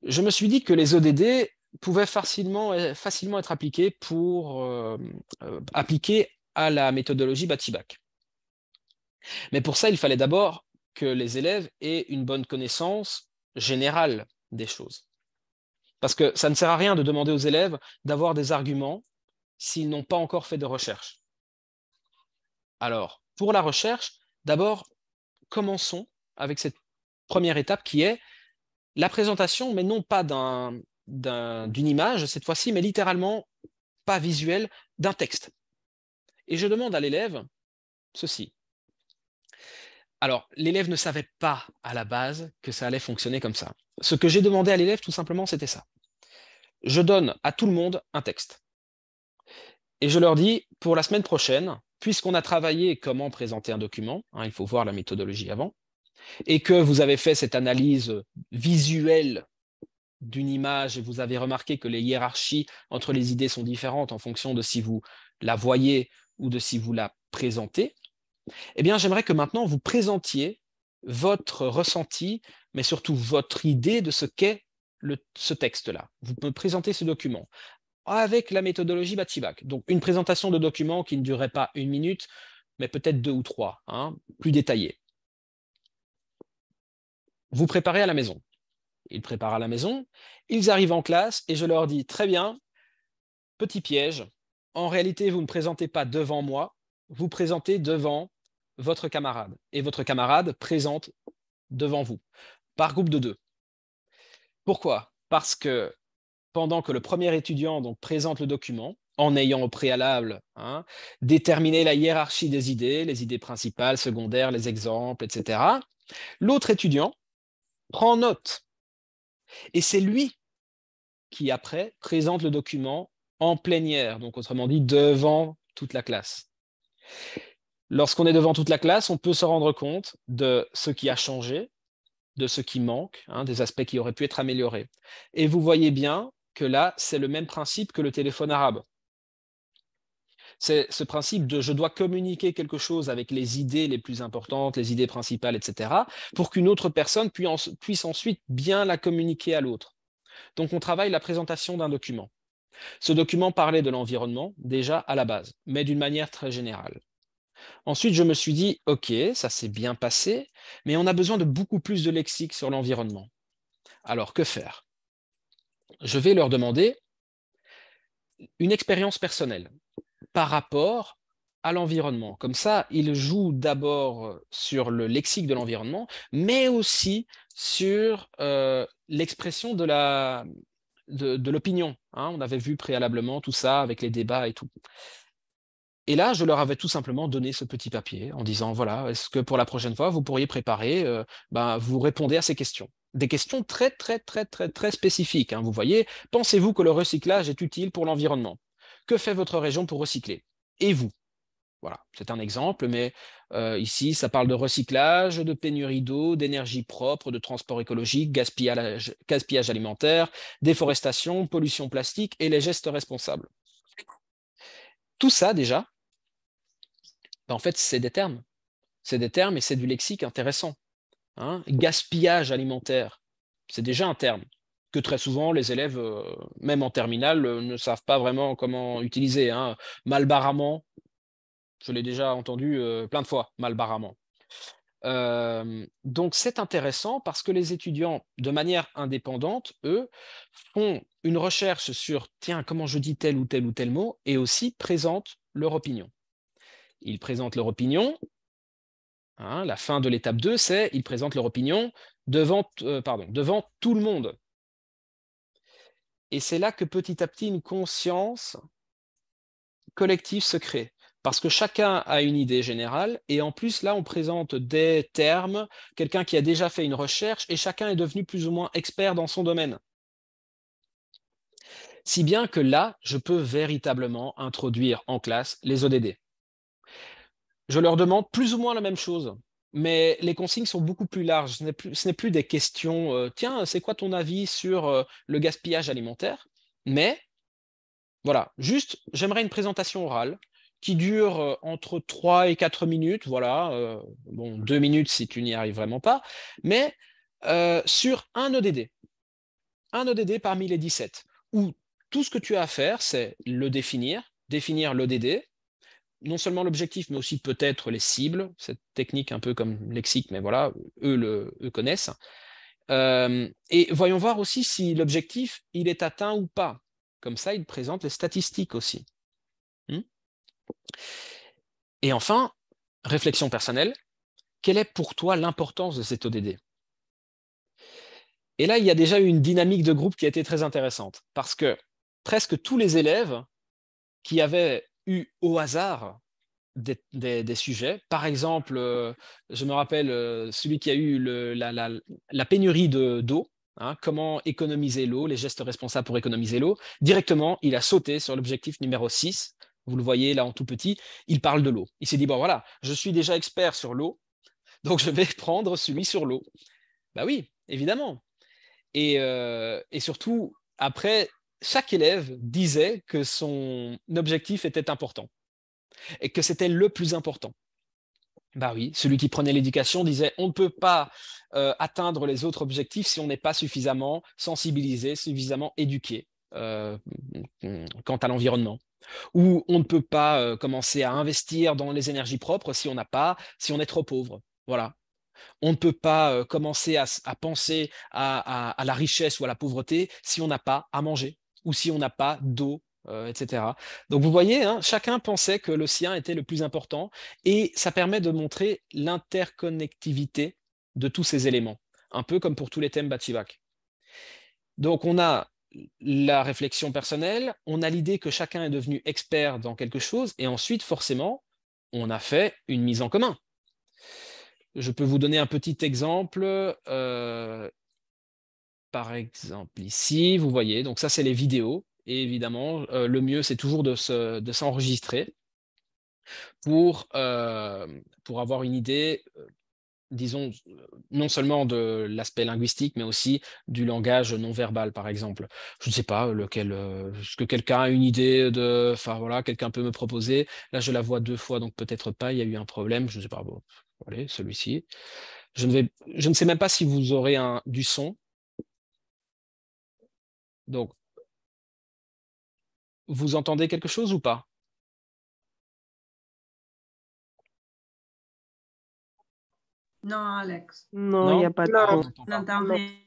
Je me suis dit que les ODD pouvaient facilement, facilement être appliqués pour appliquer à la méthodologie BatiBac. Mais pour ça, il fallait d'abord que les élèves aient une bonne connaissance générale des choses. Parce que ça ne sert à rien de demander aux élèves d'avoir des arguments s'ils n'ont pas encore fait de recherche. Alors, pour la recherche, d'abord, commençons avec cette première étape qui est la présentation, mais non pas d'une image cette fois-ci, mais littéralement pas visuelle, d'un texte. Et je demande à l'élève ceci. Alors, l'élève ne savait pas à la base que ça allait fonctionner comme ça. Ce que j'ai demandé à l'élève, tout simplement, c'était ça. Je donne à tout le monde un texte. Et je leur dis, pour la semaine prochaine, puisqu'on a travaillé comment présenter un document, hein, il faut voir la méthodologie avant, et que vous avez fait cette analyse visuelle d'une image et vous avez remarqué que les hiérarchies entre les idées sont différentes en fonction de si vous la voyez ou de si vous la présentez, eh bien, j'aimerais que maintenant vous présentiez votre ressenti, mais surtout votre idée de ce qu'est ce texte-là. Vous me présentez ce document avec la méthodologie Batibac, Donc, une présentation de document qui ne durerait pas une minute, mais peut-être deux ou trois, hein, plus détaillée. Vous préparez à la maison. Ils préparent à la maison, ils arrivent en classe et je leur dis très bien, petit piège, en réalité, vous ne présentez pas devant moi, vous présentez devant votre camarade et votre camarade présente devant vous par groupe de deux. Pourquoi Parce que pendant que le premier étudiant donc, présente le document, en ayant au préalable hein, déterminé la hiérarchie des idées, les idées principales, secondaires, les exemples, etc., l'autre étudiant prend note. Et c'est lui qui, après, présente le document en plénière, donc autrement dit, devant toute la classe. Lorsqu'on est devant toute la classe, on peut se rendre compte de ce qui a changé, de ce qui manque, hein, des aspects qui auraient pu être améliorés. Et vous voyez bien que là, c'est le même principe que le téléphone arabe. C'est ce principe de je dois communiquer quelque chose avec les idées les plus importantes, les idées principales, etc., pour qu'une autre personne puisse ensuite bien la communiquer à l'autre. Donc on travaille la présentation d'un document. Ce document parlait de l'environnement déjà à la base, mais d'une manière très générale. Ensuite, je me suis dit, OK, ça s'est bien passé, mais on a besoin de beaucoup plus de lexique sur l'environnement. Alors, que faire Je vais leur demander une expérience personnelle par rapport à l'environnement. Comme ça, ils jouent d'abord sur le lexique de l'environnement, mais aussi sur euh, l'expression de l'opinion. Hein. on avait vu préalablement tout ça avec les débats et tout. Et là, je leur avais tout simplement donné ce petit papier en disant, voilà, est-ce que pour la prochaine fois, vous pourriez préparer, euh, ben, vous répondez à ces questions des questions très, très, très, très, très spécifiques. Hein, vous voyez, pensez-vous que le recyclage est utile pour l'environnement Que fait votre région pour recycler Et vous Voilà, c'est un exemple, mais euh, ici, ça parle de recyclage, de pénurie d'eau, d'énergie propre, de transport écologique, gaspillage, gaspillage alimentaire, déforestation, pollution plastique et les gestes responsables. Tout ça, déjà, en fait, c'est des termes. C'est des termes et c'est du lexique intéressant. Hein. Gaspillage alimentaire, c'est déjà un terme que très souvent les élèves, euh, même en terminale, euh, ne savent pas vraiment comment utiliser. Hein. Malbaramment, je l'ai déjà entendu euh, plein de fois, malbaramment. donc c'est intéressant parce que les étudiants, de manière indépendante, eux, font une recherche sur, tiens, comment je dis tel ou tel ou tel mot, et aussi présentent leur opinion. Ils présentent leur opinion. Hein, la fin de l'étape 2, c'est ils présentent leur opinion devant, euh, devant tout le monde. Et c'est là que petit à petit une conscience collective se crée. Parce que chacun a une idée générale, et en plus, là, on présente des termes, quelqu'un qui a déjà fait une recherche, et chacun est devenu plus ou moins expert dans son domaine. Si bien que là, je peux véritablement introduire en classe les ODD je leur demande plus ou moins la même chose. Mais les consignes sont beaucoup plus larges. Ce n'est plus, des questions, euh, tiens, c'est quoi ton avis sur euh, le gaspillage alimentaire Mais voilà, juste, j'aimerais une présentation orale qui dure euh, entre 3 et 4 minutes. Voilà, bon, 2 minutes si tu n'y arrives vraiment pas. Mais sur un ODD, e un ODD e parmi les 17, où tout ce que tu as à faire, c'est le définir, définir l'ODD, non seulement l'objectif, mais aussi peut-être les cibles, cette technique un peu comme lexique, mais voilà, eux, le, connaissent. Euh, et voyons voir aussi si l'objectif, il est atteint ou pas. Comme ça, il présente les statistiques aussi. Hmm. et enfin, réflexion personnelle, quelle est pour toi l'importance de cet ODD Et là, il y a déjà eu une dynamique de groupe qui a été très intéressante, parce que presque tous les élèves qui avaient eu au hasard des, des, sujets. Par exemple, euh, je me rappelle euh, celui qui a eu le, la, la, la, pénurie de, d'eau, hein, comment économiser l'eau, les gestes responsables pour économiser l'eau. Directement, il a sauté sur l'objectif numéro 6. Vous le voyez là en tout petit, il parle de l'eau. Il s'est dit, bon voilà, je suis déjà expert sur l'eau, donc je vais prendre celui sur l'eau. Bah oui, évidemment. Et, euh, et surtout, après, chaque élève disait que son objectif était important et que c'était le plus important. Bah oui, celui qui prenait l'éducation disait on ne peut pas euh, atteindre les autres objectifs si on n'est pas suffisamment sensibilisé, suffisamment éduqué euh, quant à l'environnement. Ou on ne peut pas euh, commencer à investir dans les énergies propres si on n'a pas, si on est trop pauvre. Voilà. On ne peut pas commencer à, penser à la richesse ou à la pauvreté si on n'a pas à manger ou si on n'a pas d'eau euh, etc. Donc vous voyez, hein, chacun pensait que le sien était le plus important et ça permet de montrer l'interconnectivité de tous ces éléments, un peu comme pour tous les thèmes Batshivak. Donc on a la réflexion personnelle, on a l'idée que chacun est devenu expert dans quelque chose et ensuite forcément on a fait une mise en commun. Je peux vous donner un petit exemple. Euh, par exemple ici, vous voyez, donc ça c'est les vidéos. Et évidemment, euh, le mieux c'est toujours de s'enregistrer pour, euh, pour avoir une idée, euh, disons, non seulement de l'aspect linguistique, mais aussi du langage non verbal, par exemple. Je ne sais pas lequel, est-ce que quelqu'un a une idée de, enfin voilà, quelqu'un peut me proposer. Là, je la vois deux fois, donc peut-être pas, il y a eu un problème, je ne sais pas, bon, allez, celui-ci. Je ne, vais, je ne sais même pas si vous aurez un, du son, donc, vous entendez quelque chose ou pas Non, Alex. Non, il n'y a pas de problème.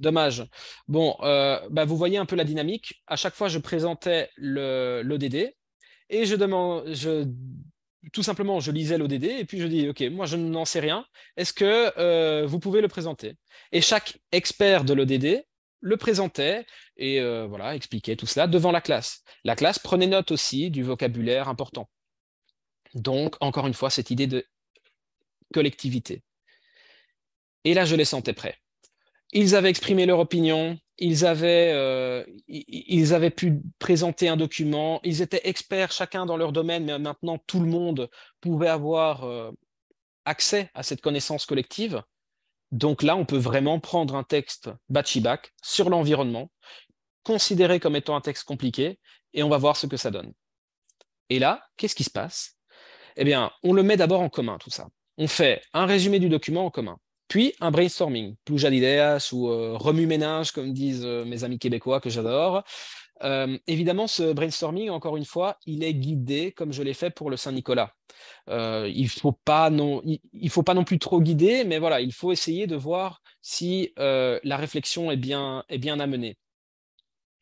Dommage. Bon, euh, bah, vous voyez un peu la dynamique. À chaque fois, je présentais l'ODD et je demande, tout simplement, je lisais l'ODD et puis je dis, OK, moi, je n'en sais rien. Est-ce que euh, vous pouvez le présenter Et chaque expert de l'ODD le présentait et euh, voilà, expliquait tout cela devant la classe. La classe prenait note aussi du vocabulaire important. Donc, encore une fois, cette idée de collectivité. Et là, je les sentais prêts. Ils avaient exprimé leur opinion, ils avaient, euh, pu présenter un document, ils étaient experts chacun dans leur domaine, mais maintenant tout le monde pouvait avoir euh, accès à cette connaissance collective. Donc là, on peut vraiment prendre un texte batchy back sur l'environnement, considéré comme étant un texte compliqué, et on va voir ce que ça donne. Et là, qu'est-ce qui se passe Eh bien, on le met d'abord en commun, tout ça. On fait un résumé du document en commun, puis un brainstorming, pluja d'idées ou euh, remue-ménage, comme disent euh, mes amis québécois que j'adore. Euh, évidemment, ce brainstorming, encore une fois, il est guidé comme je l'ai fait pour le Saint-Nicolas. Euh, il ne faut, pas non, il, faut pas non plus trop guider, mais voilà, il faut essayer de voir si euh, la réflexion est bien, est bien amenée.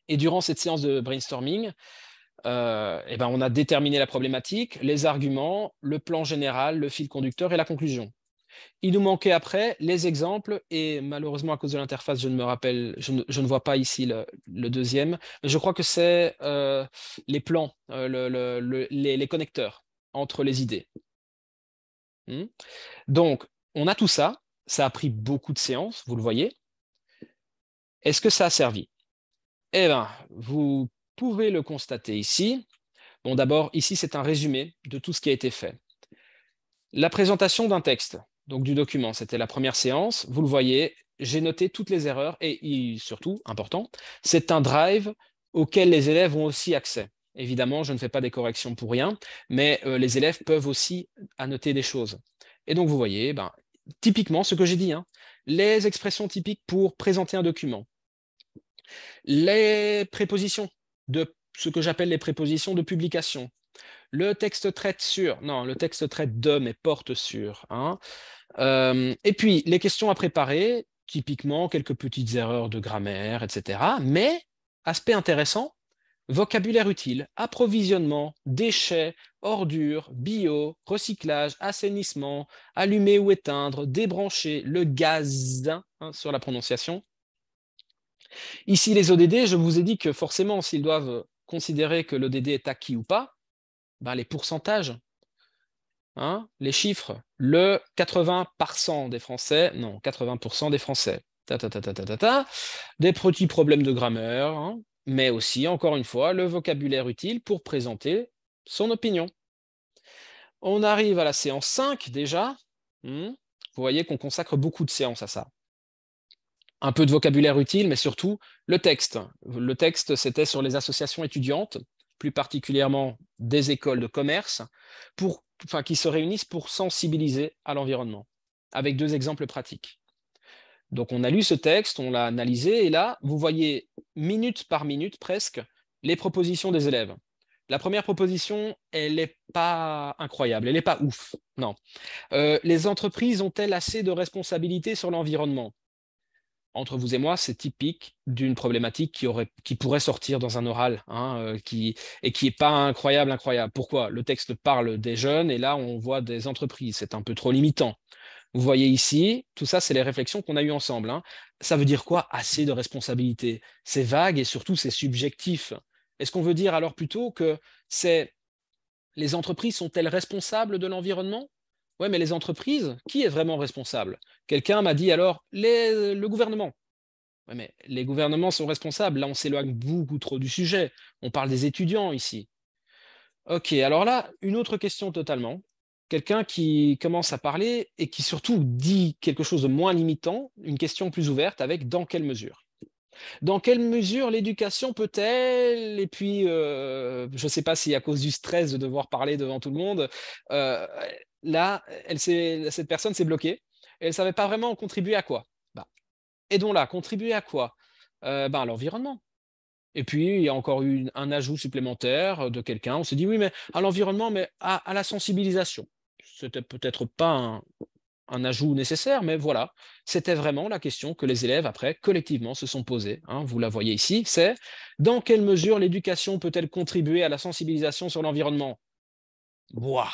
Et durant cette séance de brainstorming, eh ben, on a déterminé la problématique, les arguments, le plan général, le fil conducteur et la conclusion. Il nous manquait après les exemples, et malheureusement à cause de l'interface, je ne me rappelle, je ne, vois pas ici le, deuxième, je crois que c'est euh, les plans, euh, les, connecteurs entre les idées. Hmm. Donc, on a tout ça, ça a pris beaucoup de séances, vous le voyez. Est-ce que ça a servi Eh bien, vous pouvez le constater ici. Bon, d'abord, ici, c'est un résumé de tout ce qui a été fait. La présentation d'un texte, donc, du document. C'était la première séance. Vous le voyez, j'ai noté toutes les erreurs et surtout, important, c'est un drive auquel les élèves ont aussi accès. Évidemment, je ne fais pas des corrections pour rien, mais euh, les élèves peuvent aussi annoter des choses. Et donc, vous voyez, ben, typiquement ce que j'ai dit, hein, les expressions typiques pour présenter un document, les prépositions de ce que j'appelle les prépositions de publication, le texte traite sur, non, le texte traite de, mais porte sur. Hein. Euh, et puis, les questions à préparer, typiquement quelques petites erreurs de grammaire, etc. Mais, aspect intéressant, vocabulaire utile, approvisionnement, déchets, ordures, bio, recyclage, assainissement, allumer ou éteindre, débrancher, le gaz hein, sur la prononciation. Ici, les ODD, je vous ai dit que forcément, s'ils doivent considérer que l'ODD est acquis ou pas, ben, les pourcentages, hein, les chiffres. Le 80% des Français, non, 80% des Français. des petits problèmes de grammaire, hein, mais aussi, encore une fois, le vocabulaire utile pour présenter son opinion. On arrive à la séance 5 déjà. Hmm, vous voyez qu'on consacre beaucoup de séances à ça un peu de vocabulaire utile, mais surtout le texte. Le texte, c'était sur les associations étudiantes plus particulièrement des écoles de commerce, pour, enfin, qui se réunissent pour sensibiliser à l'environnement, avec deux exemples pratiques. Donc on a lu ce texte, on l'a analysé, et là, vous voyez minute par minute presque les propositions des élèves. La première proposition, elle n'est pas incroyable, elle n'est pas ouf. Non. Euh, les entreprises ont-elles assez de responsabilités sur l'environnement entre vous et moi, c'est typique d'une problématique qui, aurait, qui pourrait sortir dans un oral hein, euh, qui, et qui n'est pas incroyable, incroyable. Pourquoi Le texte parle des jeunes et là, on voit des entreprises. C'est un peu trop limitant. Vous voyez ici, tout ça, c'est les réflexions qu'on a eues ensemble. Hein. Ça veut dire quoi Assez de responsabilité. C'est vague et surtout, c'est subjectif. Est-ce qu'on veut dire alors plutôt que c'est les entreprises sont-elles responsables de l'environnement oui, mais les entreprises, qui est vraiment responsable Quelqu'un m'a dit alors euh, le gouvernement. Oui, mais les gouvernements sont responsables. Là, on s'éloigne beaucoup trop du sujet. On parle des étudiants ici. Ok, alors là, une autre question totalement. Quelqu'un qui commence à parler et qui surtout dit quelque chose de moins limitant, une question plus ouverte avec dans quelle mesure dans quelle mesure l'éducation peut-elle, et puis euh, je ne sais pas si à cause du stress de devoir parler devant tout le monde, euh, là, cette personne s'est bloquée et elle ne savait pas vraiment contribuer à quoi. Et donc là, contribuer à quoi euh, bah, À l'environnement. Et puis, il y a encore eu un ajout supplémentaire de quelqu'un. On s'est dit, oui, mais à l'environnement, mais à, la sensibilisation. C'était peut-être pas un, ajout nécessaire, mais voilà. C'était vraiment la question que les élèves, après, collectivement, se sont posées. Hein. vous la voyez ici, c'est dans quelle mesure l'éducation peut-elle contribuer à la sensibilisation sur l'environnement Boah,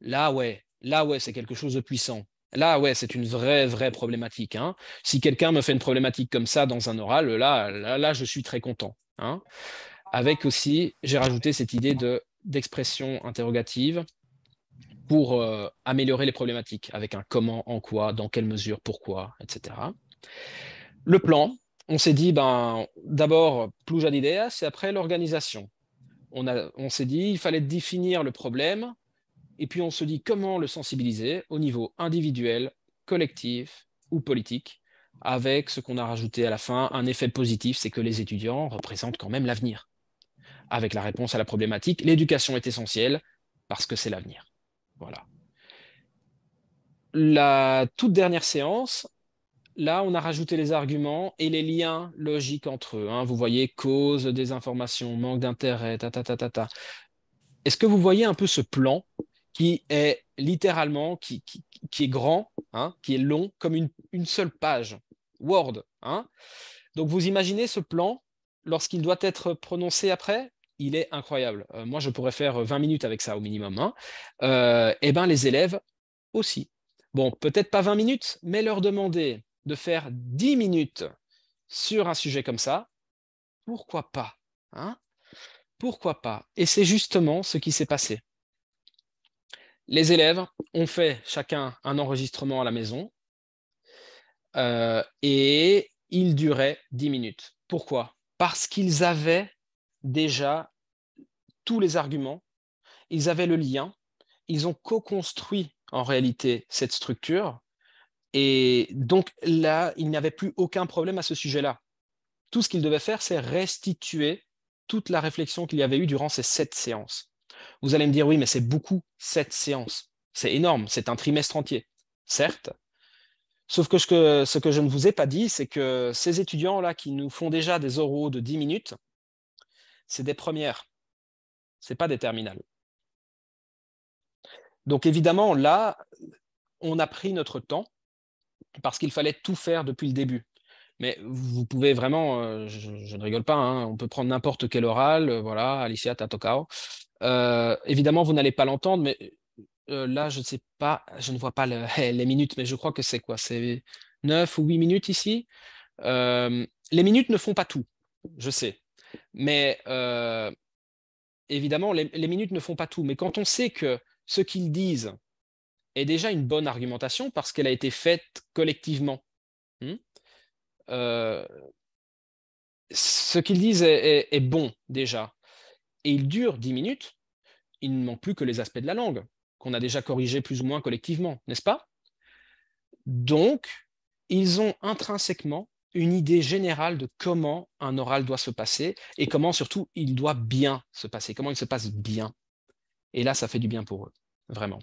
Là, ouais, là, ouais, c'est quelque chose de puissant. Là, ouais, c'est une vraie, vraie problématique. Hein. Si quelqu'un me fait une problématique comme ça dans un oral, là, là, là je suis très content. Hein. Avec aussi, j'ai rajouté cette idée d'expression interrogative pour euh, améliorer les problématiques, avec un comment, en quoi, dans quelle mesure, pourquoi, etc. Le plan, on s'est dit, ben, d'abord, j'ai d'idées, c'est après l'organisation. on s'est dit, il fallait définir le problème, et puis on se dit comment le sensibiliser au niveau individuel, collectif ou politique, avec ce qu'on a rajouté à la fin, un effet positif, c'est que les étudiants représentent quand même l'avenir. Avec la réponse à la problématique, l'éducation est essentielle parce que c'est l'avenir. Voilà. La toute dernière séance, là, on a rajouté les arguments et les liens logiques entre eux. Hein. Vous voyez cause, désinformation, manque d'intérêt, ta ta ta ta ta. Est-ce que vous voyez un peu ce plan qui est littéralement, qui, est grand, hein, qui est long, comme une, seule page, Word. Hein. Donc vous imaginez ce plan, lorsqu'il doit être prononcé après, il est incroyable. Euh, moi, je pourrais faire 20 euh, minutes avec ça au minimum. Hein. Euh, eh bien, et ben, les élèves aussi. Bon, peut-être pas 20 minutes, mais leur demander de faire 10 minutes sur un sujet comme ça, pourquoi pas hein Pourquoi pas Et c'est justement ce qui s'est passé. Les élèves ont fait chacun un enregistrement à la maison euh, et il durait 10 minutes. Pourquoi Parce qu'ils avaient déjà tous les arguments, ils avaient le lien, ils ont co-construit en réalité cette structure et donc là, il n'y avait plus aucun problème à ce sujet-là. Tout ce qu'ils devaient faire, c'est restituer toute la réflexion qu'il y avait eu durant ces sept séances. Vous allez me dire, oui, mais c'est beaucoup, cette séance. C'est énorme, c'est un trimestre entier, certes. Sauf que ce que je ne vous ai pas dit, c'est que ces étudiants-là qui nous font déjà des oraux de 10 minutes, c'est des premières, ce n'est pas des terminales. Donc évidemment, là, on a pris notre temps parce qu'il fallait tout faire depuis le début. Mais vous pouvez vraiment, euh, je, ne rigole pas, hein, on peut prendre n'importe quel oral, euh, voilà, Alicia, Tatokao, euh, évidemment, vous n'allez pas l'entendre, mais euh, là, je ne sais pas, je ne vois pas les minutes, mais je crois que c'est quoi C'est 9 ou 8 minutes ici. Euh, les minutes ne font pas tout, je sais. Mais évidemment, les, minutes ne font pas tout. Mais quand on sait que ce qu'ils disent est déjà une bonne argumentation parce qu'elle a été faite collectivement, hmm, ce qu'ils disent est bon déjà et il dure 10 minutes, il ne manque plus que les aspects de la langue, qu'on a déjà corrigé plus ou moins collectivement, n'est-ce pas Donc, ils ont intrinsèquement une idée générale de comment un oral doit se passer et comment surtout il doit bien se passer, comment il se passe bien. Et là, ça fait du bien pour eux, vraiment.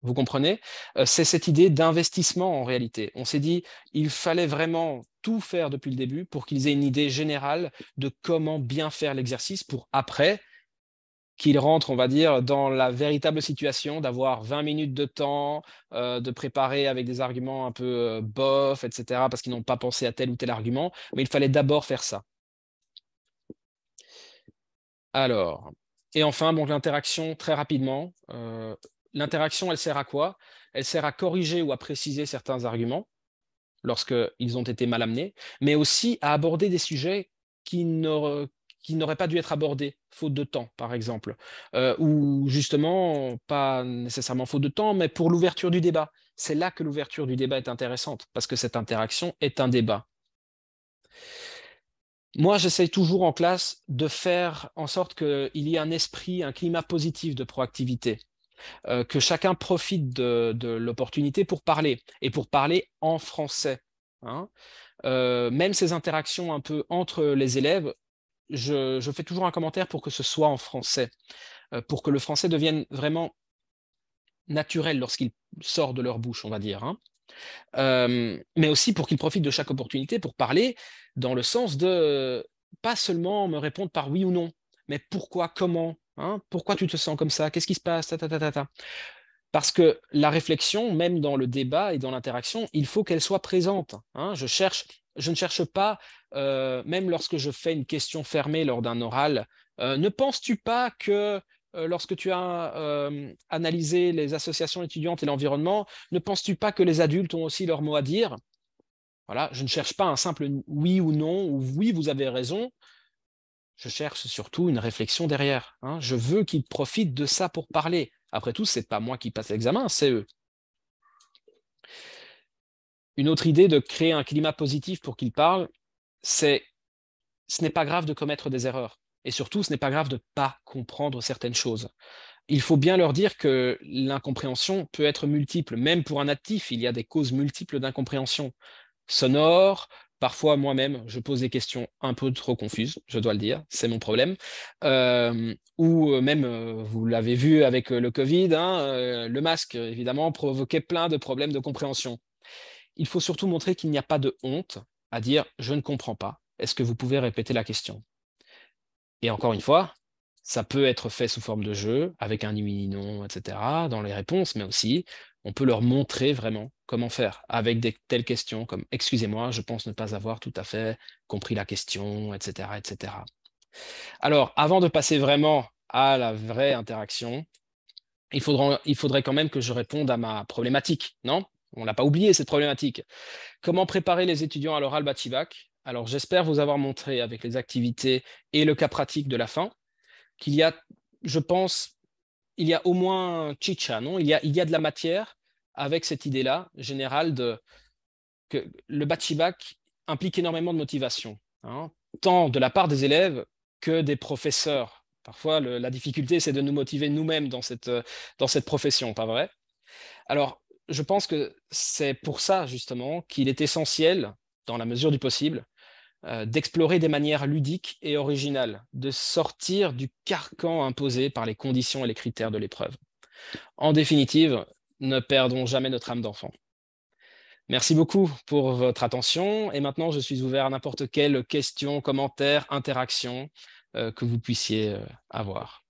Vous comprenez euh, C'est cette idée d'investissement en réalité. On s'est dit, il fallait vraiment tout faire depuis le début pour qu'ils aient une idée générale de comment bien faire l'exercice pour après qu'ils rentrent, on va dire, dans la véritable situation d'avoir 20 minutes de temps, euh, de préparer avec des arguments un peu euh, bof, etc., parce qu'ils n'ont pas pensé à tel ou tel argument, mais il fallait d'abord faire ça. Alors, et enfin, bon, l'interaction, très rapidement, euh, l'interaction, elle sert à quoi Elle sert à corriger ou à préciser certains arguments lorsqu'ils ont été mal amenés, mais aussi à aborder des sujets qui ne, qui n'aurait pas dû être abordé, faute de temps, par exemple, euh, ou justement, pas nécessairement faute de temps, mais pour l'ouverture du débat. C'est là que l'ouverture du débat est intéressante, parce que cette interaction est un débat. Moi, j'essaie toujours en classe de faire en sorte qu'il y ait un esprit, un climat positif de proactivité, euh, que chacun profite de, l'opportunité pour parler, et pour parler en français. Hein. Euh, même ces interactions un peu entre les élèves je, fais toujours un commentaire pour que ce soit en français, euh, pour que le français devienne vraiment naturel lorsqu'il sort de leur bouche, on va dire. Hein. Euh, mais aussi pour qu'ils profitent de chaque opportunité pour parler dans le sens de pas seulement me répondre par oui ou non, mais pourquoi, comment, hein, pourquoi tu te sens comme ça, qu'est-ce qui se passe, ta, ta, ta, ta, Parce que la réflexion, même dans le débat et dans l'interaction, il faut qu'elle soit présente. Hein. Je cherche je ne cherche pas, euh, même lorsque je fais une question fermée lors d'un oral, euh, ne penses-tu pas que euh, lorsque tu as analysé les associations étudiantes et l'environnement, ne penses-tu pas que les adultes ont aussi leur mot à dire Voilà, je ne cherche pas un simple oui ou non ou oui, vous avez raison. Je cherche surtout une réflexion derrière. Hein. Je veux qu'ils profitent de ça pour parler. Après tout, ce n'est pas moi qui passe l'examen, c'est eux une autre idée de créer un climat positif pour qu'ils parlent, c'est ce n'est pas grave de commettre des erreurs. Et surtout, ce n'est pas grave de ne pas comprendre certaines choses. Il faut bien leur dire que l'incompréhension peut être multiple. Même pour un actif, il y a des causes multiples d'incompréhension. Sonore, parfois moi-même, je pose des questions un peu trop confuses, je dois le dire, c'est mon problème. Euh, ou même, euh, vous l'avez vu avec euh, le Covid, hein, le masque, évidemment, provoquait plein de problèmes de compréhension. Il faut surtout montrer qu'il n'y a pas de honte à dire je ne comprends pas. Est-ce que vous pouvez répéter la question Et encore une fois, ça peut être fait sous forme de jeu, avec un non, etc., dans les réponses, mais aussi on peut leur montrer vraiment comment faire avec des telles questions comme excusez-moi, je pense ne pas avoir tout à fait compris la question, etc., etc. Alors, avant de passer vraiment à la vraie interaction, il, faudra, il faudrait quand même que je réponde à ma problématique, non on l'a pas oublié cette problématique. Comment préparer les étudiants à l'oral Bativac Alors j'espère vous avoir montré avec les activités et le cas pratique de la fin qu'il y a, je pense, il y a au moins chicha, non il y, a, il y a de la matière avec cette idée-là générale de que le Bativac implique énormément de motivation, hein. tant de la part des élèves que des professeurs. Parfois, la difficulté, c'est de nous motiver nous-mêmes dans cette, dans cette profession, pas vrai Alors, je pense que c'est pour ça, justement, qu'il est essentiel, dans la mesure du possible, euh, d'explorer des manières ludiques et originales, de sortir du carcan imposé par les conditions et les critères de l'épreuve. En définitive, ne perdons jamais notre âme d'enfant. Merci beaucoup pour votre attention et maintenant je suis ouvert à n'importe quelle question, commentaire, interaction euh, que vous puissiez euh, avoir.